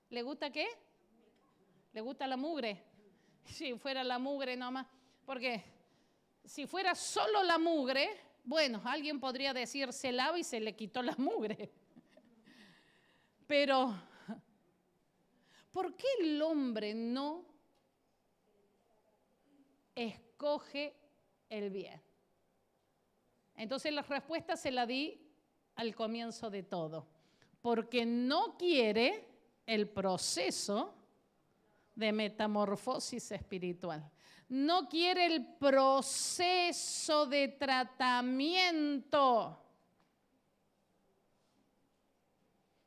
¿Le gusta qué? ¿Le gusta la mugre? Si fuera la mugre nomás. Porque si fuera solo la mugre, bueno, alguien podría decir, se lava y se le quitó la mugre. Pero, ¿por qué el hombre no escoge el bien. Entonces la respuesta se la di al comienzo de todo, porque no quiere el proceso de metamorfosis espiritual. No quiere el proceso de tratamiento.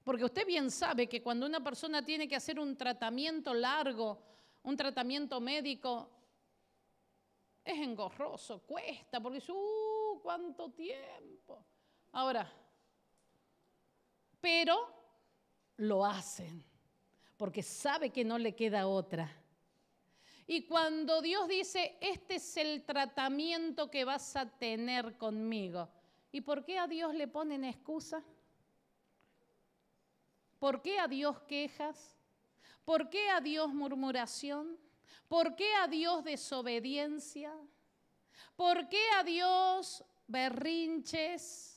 Porque usted bien sabe que cuando una persona tiene que hacer un tratamiento largo, un tratamiento médico, es engorroso, cuesta, porque dice, ¡uh! ¿Cuánto tiempo? Ahora, pero lo hacen, porque sabe que no le queda otra. Y cuando Dios dice, este es el tratamiento que vas a tener conmigo, ¿y por qué a Dios le ponen excusa? ¿Por qué a Dios quejas? ¿Por qué a Dios murmuración? ¿Por qué a Dios desobediencia? ¿Por qué a Dios berrinches?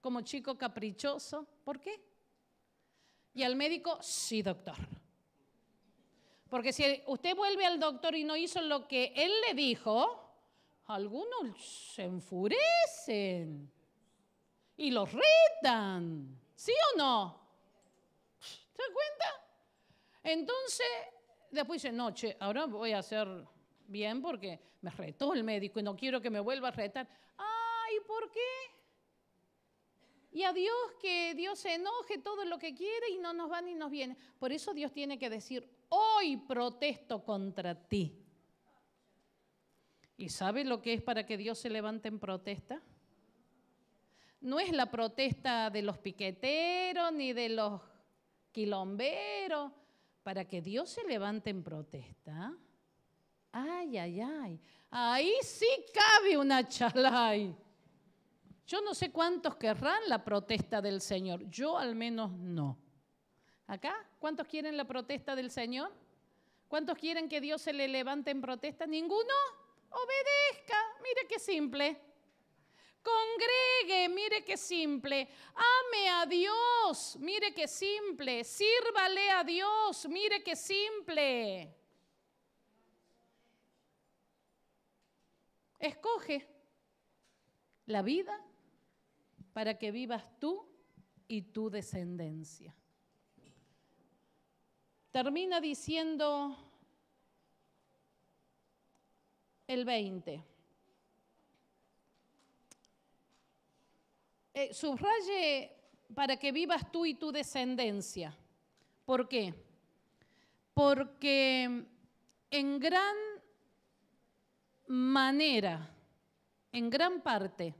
Como chico caprichoso, ¿por qué? Y al médico, sí, doctor. Porque si usted vuelve al doctor y no hizo lo que él le dijo, algunos se enfurecen y los retan. ¿Sí o no? ¿Se da cuenta? Entonces, Después dice, no, ahora voy a hacer bien porque me retó el médico y no quiero que me vuelva a retar. Ay, ¿por qué? Y a Dios que Dios se enoje todo lo que quiere y no nos va ni nos viene. Por eso Dios tiene que decir, hoy protesto contra ti. ¿Y sabe lo que es para que Dios se levante en protesta? No es la protesta de los piqueteros ni de los quilomberos para que Dios se levante en protesta. Ay, ay, ay. Ahí sí cabe una chalay. Yo no sé cuántos querrán la protesta del Señor. Yo al menos no. ¿Acá? ¿Cuántos quieren la protesta del Señor? ¿Cuántos quieren que Dios se le levante en protesta? ¿Ninguno? Obedezca. mire qué simple. Congregue, mire qué simple. Ame a Dios, mire qué simple. Sírvale a Dios, mire qué simple. Escoge la vida para que vivas tú y tu descendencia. Termina diciendo el 20. Eh, subraye para que vivas tú y tu descendencia. ¿Por qué? Porque en gran manera, en gran parte,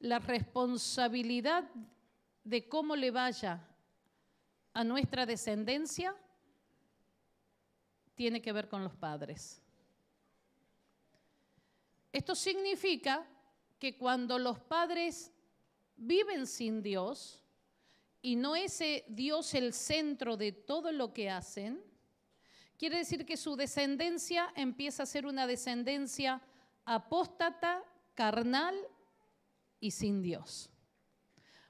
la responsabilidad de cómo le vaya a nuestra descendencia tiene que ver con los padres. Esto significa que cuando los padres viven sin Dios y no es eh, Dios el centro de todo lo que hacen, quiere decir que su descendencia empieza a ser una descendencia apóstata, carnal y sin Dios.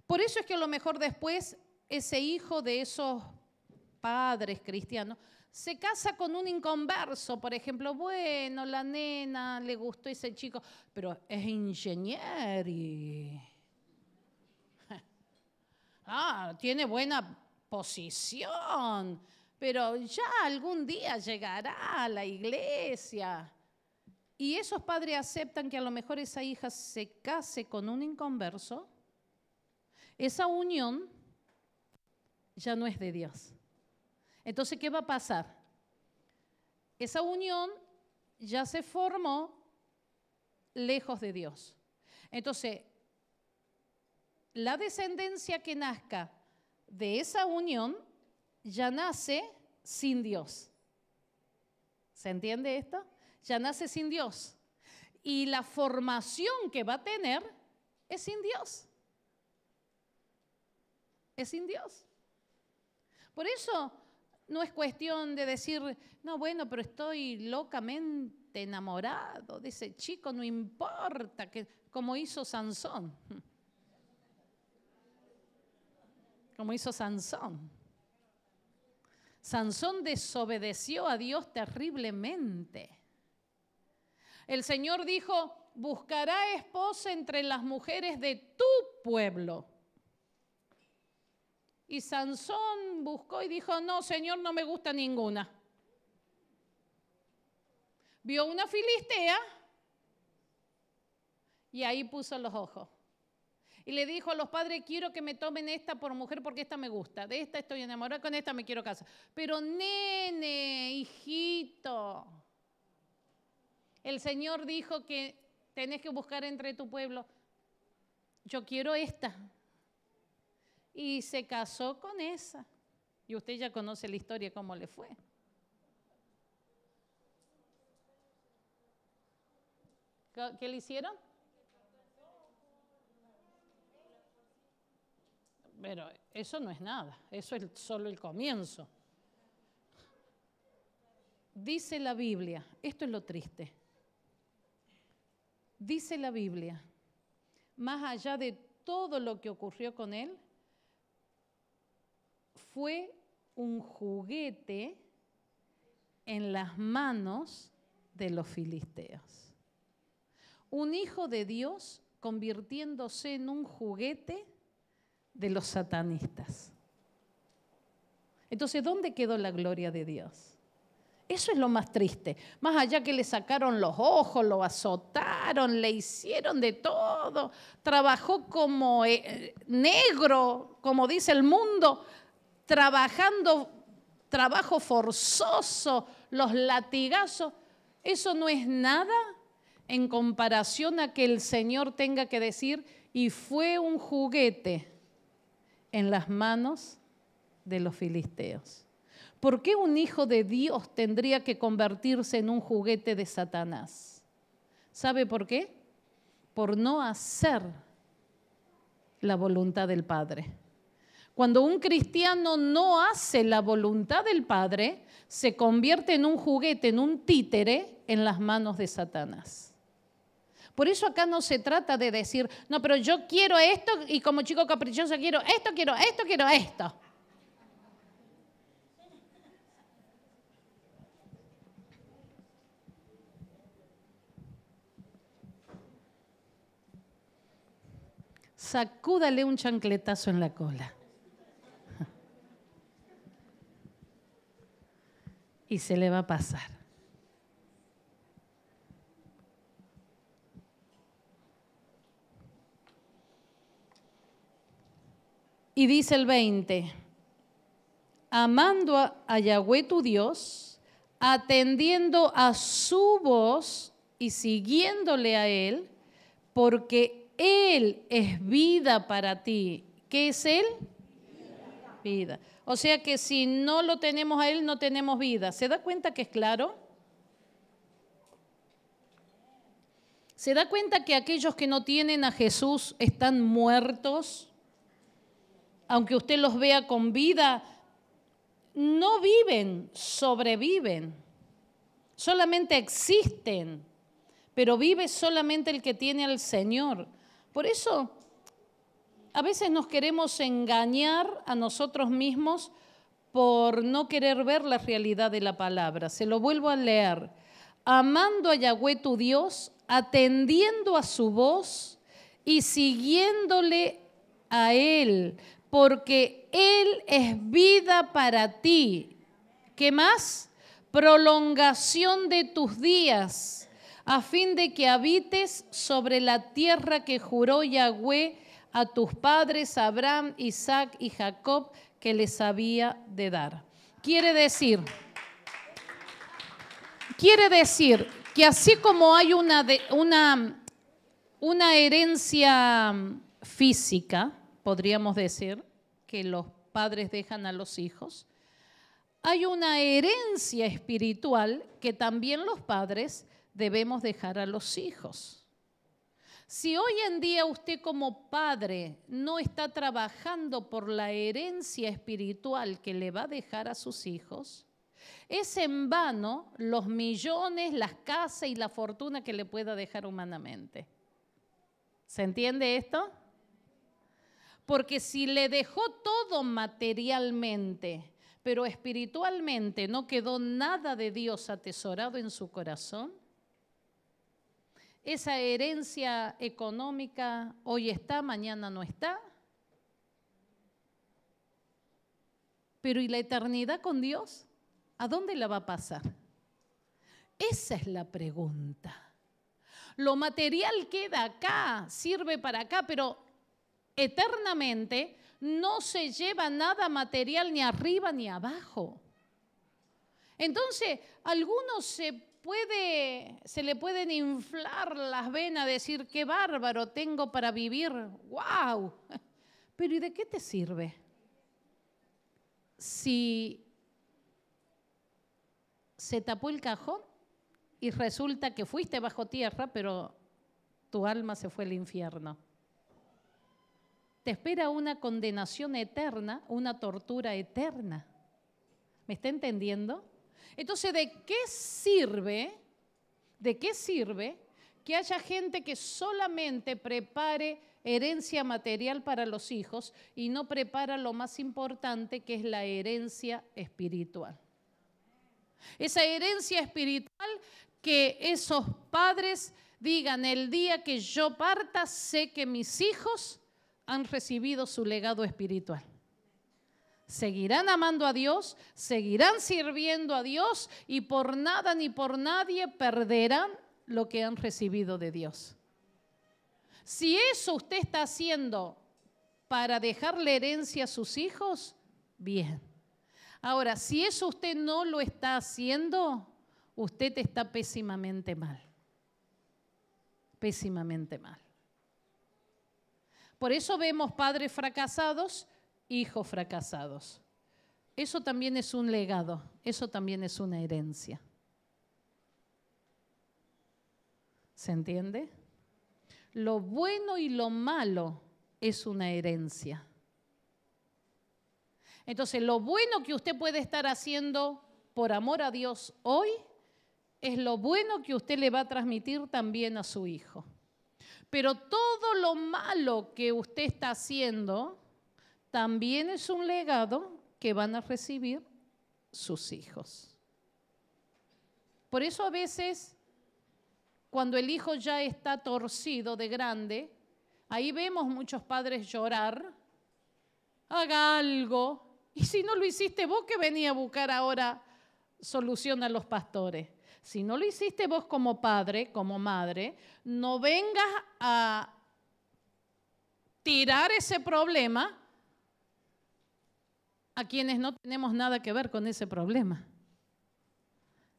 Por eso es que a lo mejor después ese hijo de esos padres cristianos se casa con un inconverso, por ejemplo, bueno, la nena le gustó ese chico, pero es ingeniero ah, tiene buena posición, pero ya algún día llegará a la iglesia. Y esos padres aceptan que a lo mejor esa hija se case con un inconverso, esa unión ya no es de Dios. Entonces, ¿qué va a pasar? Esa unión ya se formó lejos de Dios. Entonces, la descendencia que nazca de esa unión ya nace sin Dios. ¿Se entiende esto? Ya nace sin Dios. Y la formación que va a tener es sin Dios. Es sin Dios. Por eso no es cuestión de decir, no, bueno, pero estoy locamente enamorado de ese chico, no importa, que, como hizo Sansón como hizo Sansón. Sansón desobedeció a Dios terriblemente. El Señor dijo, buscará esposa entre las mujeres de tu pueblo. Y Sansón buscó y dijo, no, Señor, no me gusta ninguna. Vio una filistea y ahí puso los ojos y le dijo a los padres, quiero que me tomen esta por mujer porque esta me gusta, de esta estoy enamorada, con esta me quiero casar. Pero nene, hijito, el Señor dijo que tenés que buscar entre tu pueblo, yo quiero esta. Y se casó con esa. Y usted ya conoce la historia, cómo le fue. ¿Qué le hicieron? Pero eso no es nada, eso es solo el comienzo. Dice la Biblia, esto es lo triste, dice la Biblia, más allá de todo lo que ocurrió con él, fue un juguete en las manos de los filisteos. Un hijo de Dios convirtiéndose en un juguete de los satanistas. Entonces, ¿dónde quedó la gloria de Dios? Eso es lo más triste. Más allá que le sacaron los ojos, lo azotaron, le hicieron de todo, trabajó como eh, negro, como dice el mundo, trabajando trabajo forzoso, los latigazos. Eso no es nada en comparación a que el Señor tenga que decir, y fue un juguete en las manos de los filisteos. ¿Por qué un hijo de Dios tendría que convertirse en un juguete de Satanás? ¿Sabe por qué? Por no hacer la voluntad del Padre. Cuando un cristiano no hace la voluntad del Padre, se convierte en un juguete, en un títere en las manos de Satanás. Por eso acá no se trata de decir, no, pero yo quiero esto y como chico caprichoso quiero esto, quiero esto, quiero esto. Sacúdale un chancletazo en la cola. y se le va a pasar. Y dice el 20, amando a Yahweh tu Dios, atendiendo a su voz y siguiéndole a Él, porque Él es vida para ti. ¿Qué es Él? Vida. O sea que si no lo tenemos a Él, no tenemos vida. ¿Se da cuenta que es claro? ¿Se da cuenta que aquellos que no tienen a Jesús están muertos? aunque usted los vea con vida, no viven, sobreviven. Solamente existen, pero vive solamente el que tiene al Señor. Por eso a veces nos queremos engañar a nosotros mismos por no querer ver la realidad de la palabra. Se lo vuelvo a leer. Amando a Yahweh tu Dios, atendiendo a su voz y siguiéndole a Él, porque Él es vida para ti. ¿Qué más? Prolongación de tus días, a fin de que habites sobre la tierra que juró Yahweh a tus padres Abraham, Isaac y Jacob, que les había de dar. Quiere decir, quiere decir que así como hay una, una herencia física, podríamos decir, que los padres dejan a los hijos, hay una herencia espiritual que también los padres debemos dejar a los hijos. Si hoy en día usted como padre no está trabajando por la herencia espiritual que le va a dejar a sus hijos, es en vano los millones, las casas y la fortuna que le pueda dejar humanamente. ¿Se entiende esto? Porque si le dejó todo materialmente, pero espiritualmente no quedó nada de Dios atesorado en su corazón, esa herencia económica hoy está, mañana no está. Pero ¿y la eternidad con Dios? ¿A dónde la va a pasar? Esa es la pregunta. Lo material queda acá, sirve para acá, pero eternamente, no se lleva nada material ni arriba ni abajo. Entonces, algunos se puede, se le pueden inflar las venas, decir qué bárbaro tengo para vivir, wow. Pero ¿y de qué te sirve? Si se tapó el cajón y resulta que fuiste bajo tierra, pero tu alma se fue al infierno te espera una condenación eterna, una tortura eterna. ¿Me está entendiendo? Entonces, ¿de qué sirve? ¿De qué sirve que haya gente que solamente prepare herencia material para los hijos y no prepara lo más importante que es la herencia espiritual? Esa herencia espiritual que esos padres digan, el día que yo parta, sé que mis hijos han recibido su legado espiritual. Seguirán amando a Dios, seguirán sirviendo a Dios y por nada ni por nadie perderán lo que han recibido de Dios. Si eso usted está haciendo para dejarle herencia a sus hijos, bien. Ahora, si eso usted no lo está haciendo, usted está pésimamente mal. Pésimamente mal. Por eso vemos padres fracasados, hijos fracasados. Eso también es un legado, eso también es una herencia. ¿Se entiende? Lo bueno y lo malo es una herencia. Entonces, lo bueno que usted puede estar haciendo por amor a Dios hoy es lo bueno que usted le va a transmitir también a su hijo. Pero todo lo malo que usted está haciendo también es un legado que van a recibir sus hijos. Por eso a veces, cuando el hijo ya está torcido de grande, ahí vemos muchos padres llorar, haga algo, y si no lo hiciste vos que venía a buscar ahora solución a los pastores. Si no lo hiciste vos como padre, como madre, no vengas a tirar ese problema a quienes no tenemos nada que ver con ese problema.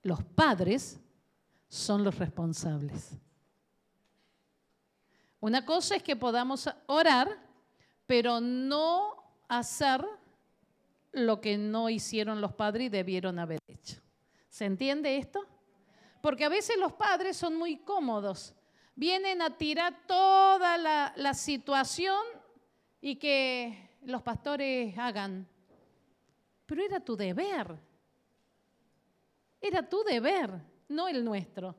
Los padres son los responsables. Una cosa es que podamos orar, pero no hacer lo que no hicieron los padres y debieron haber hecho. ¿Se entiende esto? Porque a veces los padres son muy cómodos, vienen a tirar toda la, situación y que los pastores hagan. Pero era tu deber, era tu deber, no el nuestro.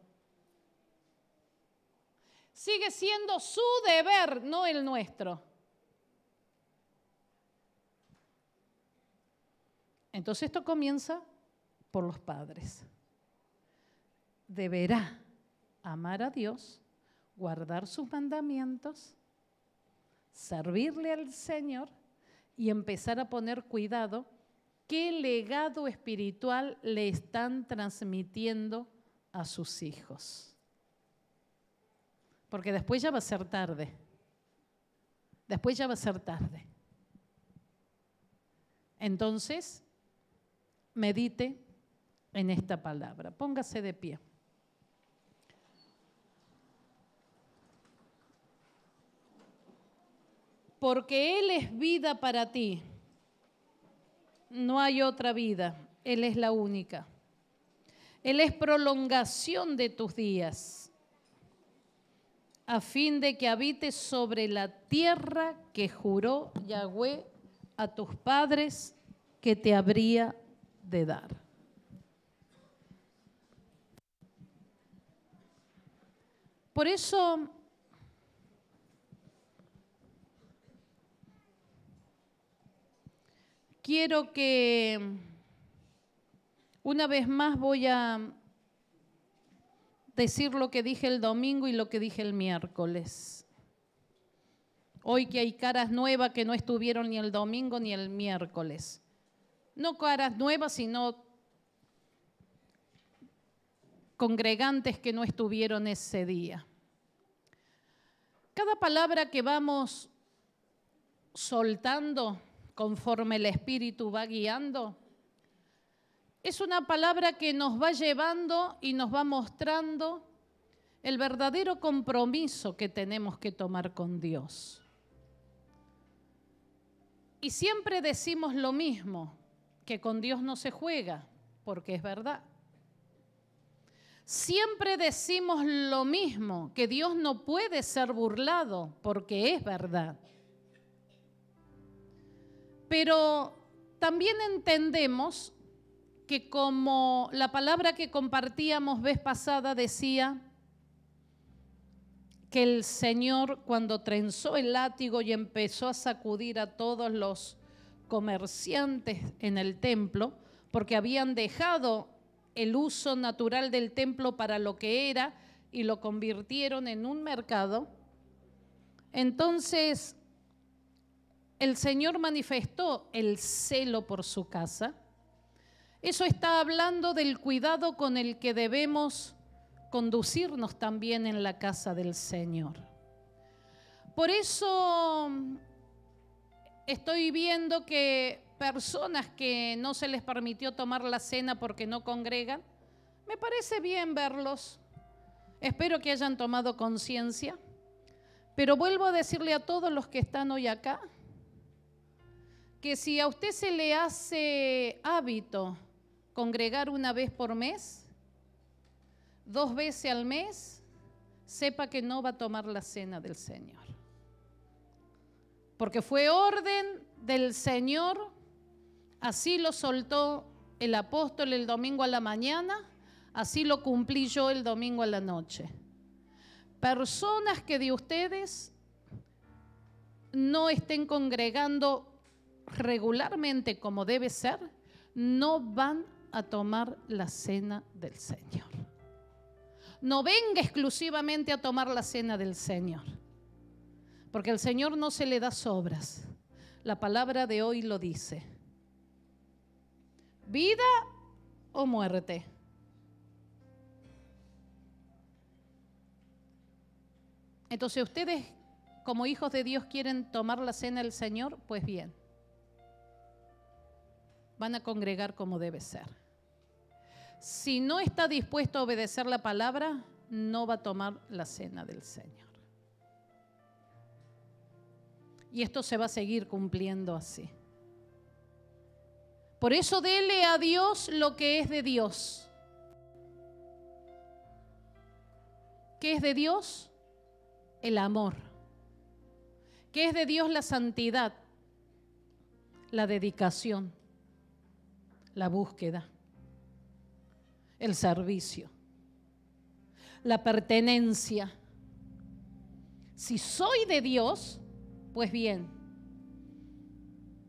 Sigue siendo su deber, no el nuestro. Entonces esto comienza por los padres deberá amar a Dios, guardar sus mandamientos, servirle al Señor y empezar a poner cuidado qué legado espiritual le están transmitiendo a sus hijos. Porque después ya va a ser tarde. Después ya va a ser tarde. Entonces, medite en esta palabra. Póngase de pie. porque Él es vida para ti. No hay otra vida, Él es la única. Él es prolongación de tus días, a fin de que habites sobre la tierra que juró Yahweh a tus padres que te habría de dar. Por eso quiero que una vez más voy a decir lo que dije el domingo y lo que dije el miércoles. Hoy que hay caras nuevas que no estuvieron ni el domingo ni el miércoles. No caras nuevas, sino congregantes que no estuvieron ese día. Cada palabra que vamos soltando conforme el Espíritu va guiando, es una palabra que nos va llevando y nos va mostrando el verdadero compromiso que tenemos que tomar con Dios. Y siempre decimos lo mismo, que con Dios no se juega, porque es verdad. Siempre decimos lo mismo, que Dios no puede ser burlado, porque es verdad. Pero también entendemos que como la palabra que compartíamos vez pasada decía que el Señor cuando trenzó el látigo y empezó a sacudir a todos los comerciantes en el templo, porque habían dejado el uso natural del templo para lo que era y lo convirtieron en un mercado, entonces el Señor manifestó el celo por su casa. Eso está hablando del cuidado con el que debemos conducirnos también en la casa del Señor. Por eso estoy viendo que personas que no se les permitió tomar la cena porque no congregan, me parece bien verlos. Espero que hayan tomado conciencia. Pero vuelvo a decirle a todos los que están hoy acá, que si a usted se le hace hábito congregar una vez por mes, dos veces al mes, sepa que no va a tomar la cena del Señor. Porque fue orden del Señor, así lo soltó el apóstol el domingo a la mañana, así lo cumplí yo el domingo a la noche. Personas que de ustedes no estén congregando regularmente como debe ser, no van a tomar la cena del Señor. No venga exclusivamente a tomar la cena del Señor, porque al Señor no se le da sobras. La palabra de hoy lo dice. Vida o muerte. Entonces ustedes como hijos de Dios quieren tomar la cena del Señor, pues bien van a congregar como debe ser. Si no está dispuesto a obedecer la palabra, no va a tomar la cena del Señor. Y esto se va a seguir cumpliendo así. Por eso dele a Dios lo que es de Dios. ¿Qué es de Dios? El amor. ¿Qué es de Dios la santidad? La dedicación la búsqueda, el servicio, la pertenencia. Si soy de Dios, pues bien,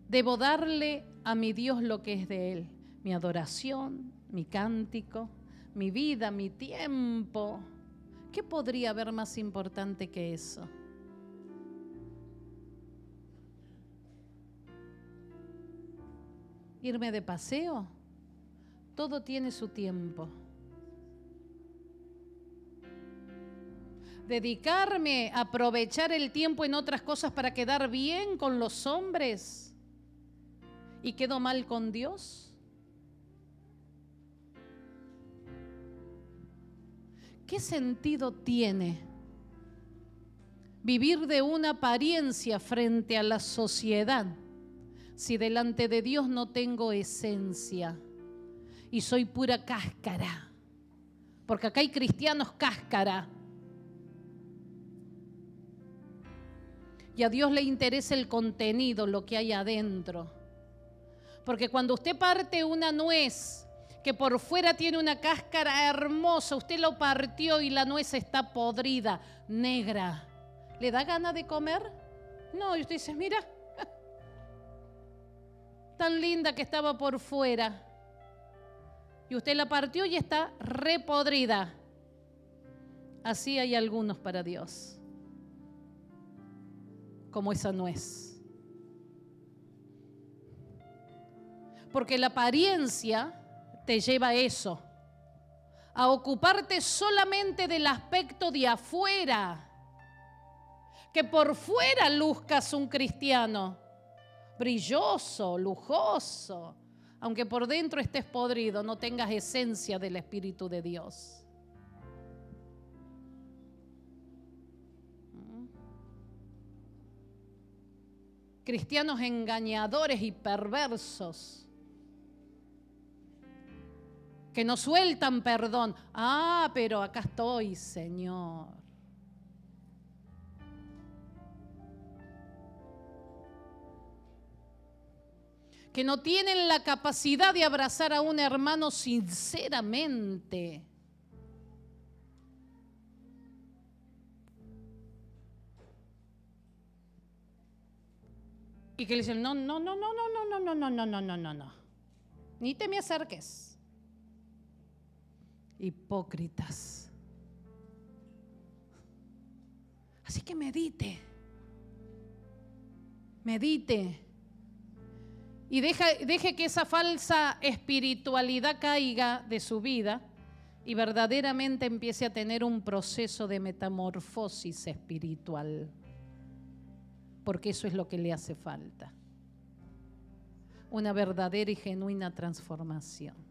debo darle a mi Dios lo que es de Él, mi adoración, mi cántico, mi vida, mi tiempo. ¿Qué podría haber más importante que eso? irme de paseo. Todo tiene su tiempo. Dedicarme a aprovechar el tiempo en otras cosas para quedar bien con los hombres y quedo mal con Dios. ¿Qué sentido tiene? vivir de una apariencia frente a la sociedad si delante de Dios no tengo esencia y soy pura cáscara? Porque acá hay cristianos cáscara. Y a Dios le interesa el contenido, lo que hay adentro. Porque cuando usted parte una nuez que por fuera tiene una cáscara hermosa, usted lo partió y la nuez está podrida, negra, ¿le da gana de comer? No, y usted dice, mira, tan linda que estaba por fuera. Y usted la partió y está repodrida. Así hay algunos para Dios. Como esa nuez. Porque la apariencia te lleva a eso. A ocuparte solamente del aspecto de afuera que por fuera luzcas un cristiano, brilloso, lujoso, aunque por dentro estés podrido, no tengas esencia del Espíritu de Dios. Mm. Cristianos engañadores y perversos que no sueltan perdón. Ah, pero acá estoy, Señor. que no tienen la capacidad de abrazar a un hermano sinceramente. Y que le dicen, no, no, no, no, no, no, no, no, no, no, no, no, no. Ni te me acerques. Hipócritas. Así que medite. Medite y deje que esa falsa espiritualidad caiga de su vida y verdaderamente empiece a tener un proceso de metamorfosis espiritual, porque eso es lo que le hace falta, una verdadera y genuina transformación.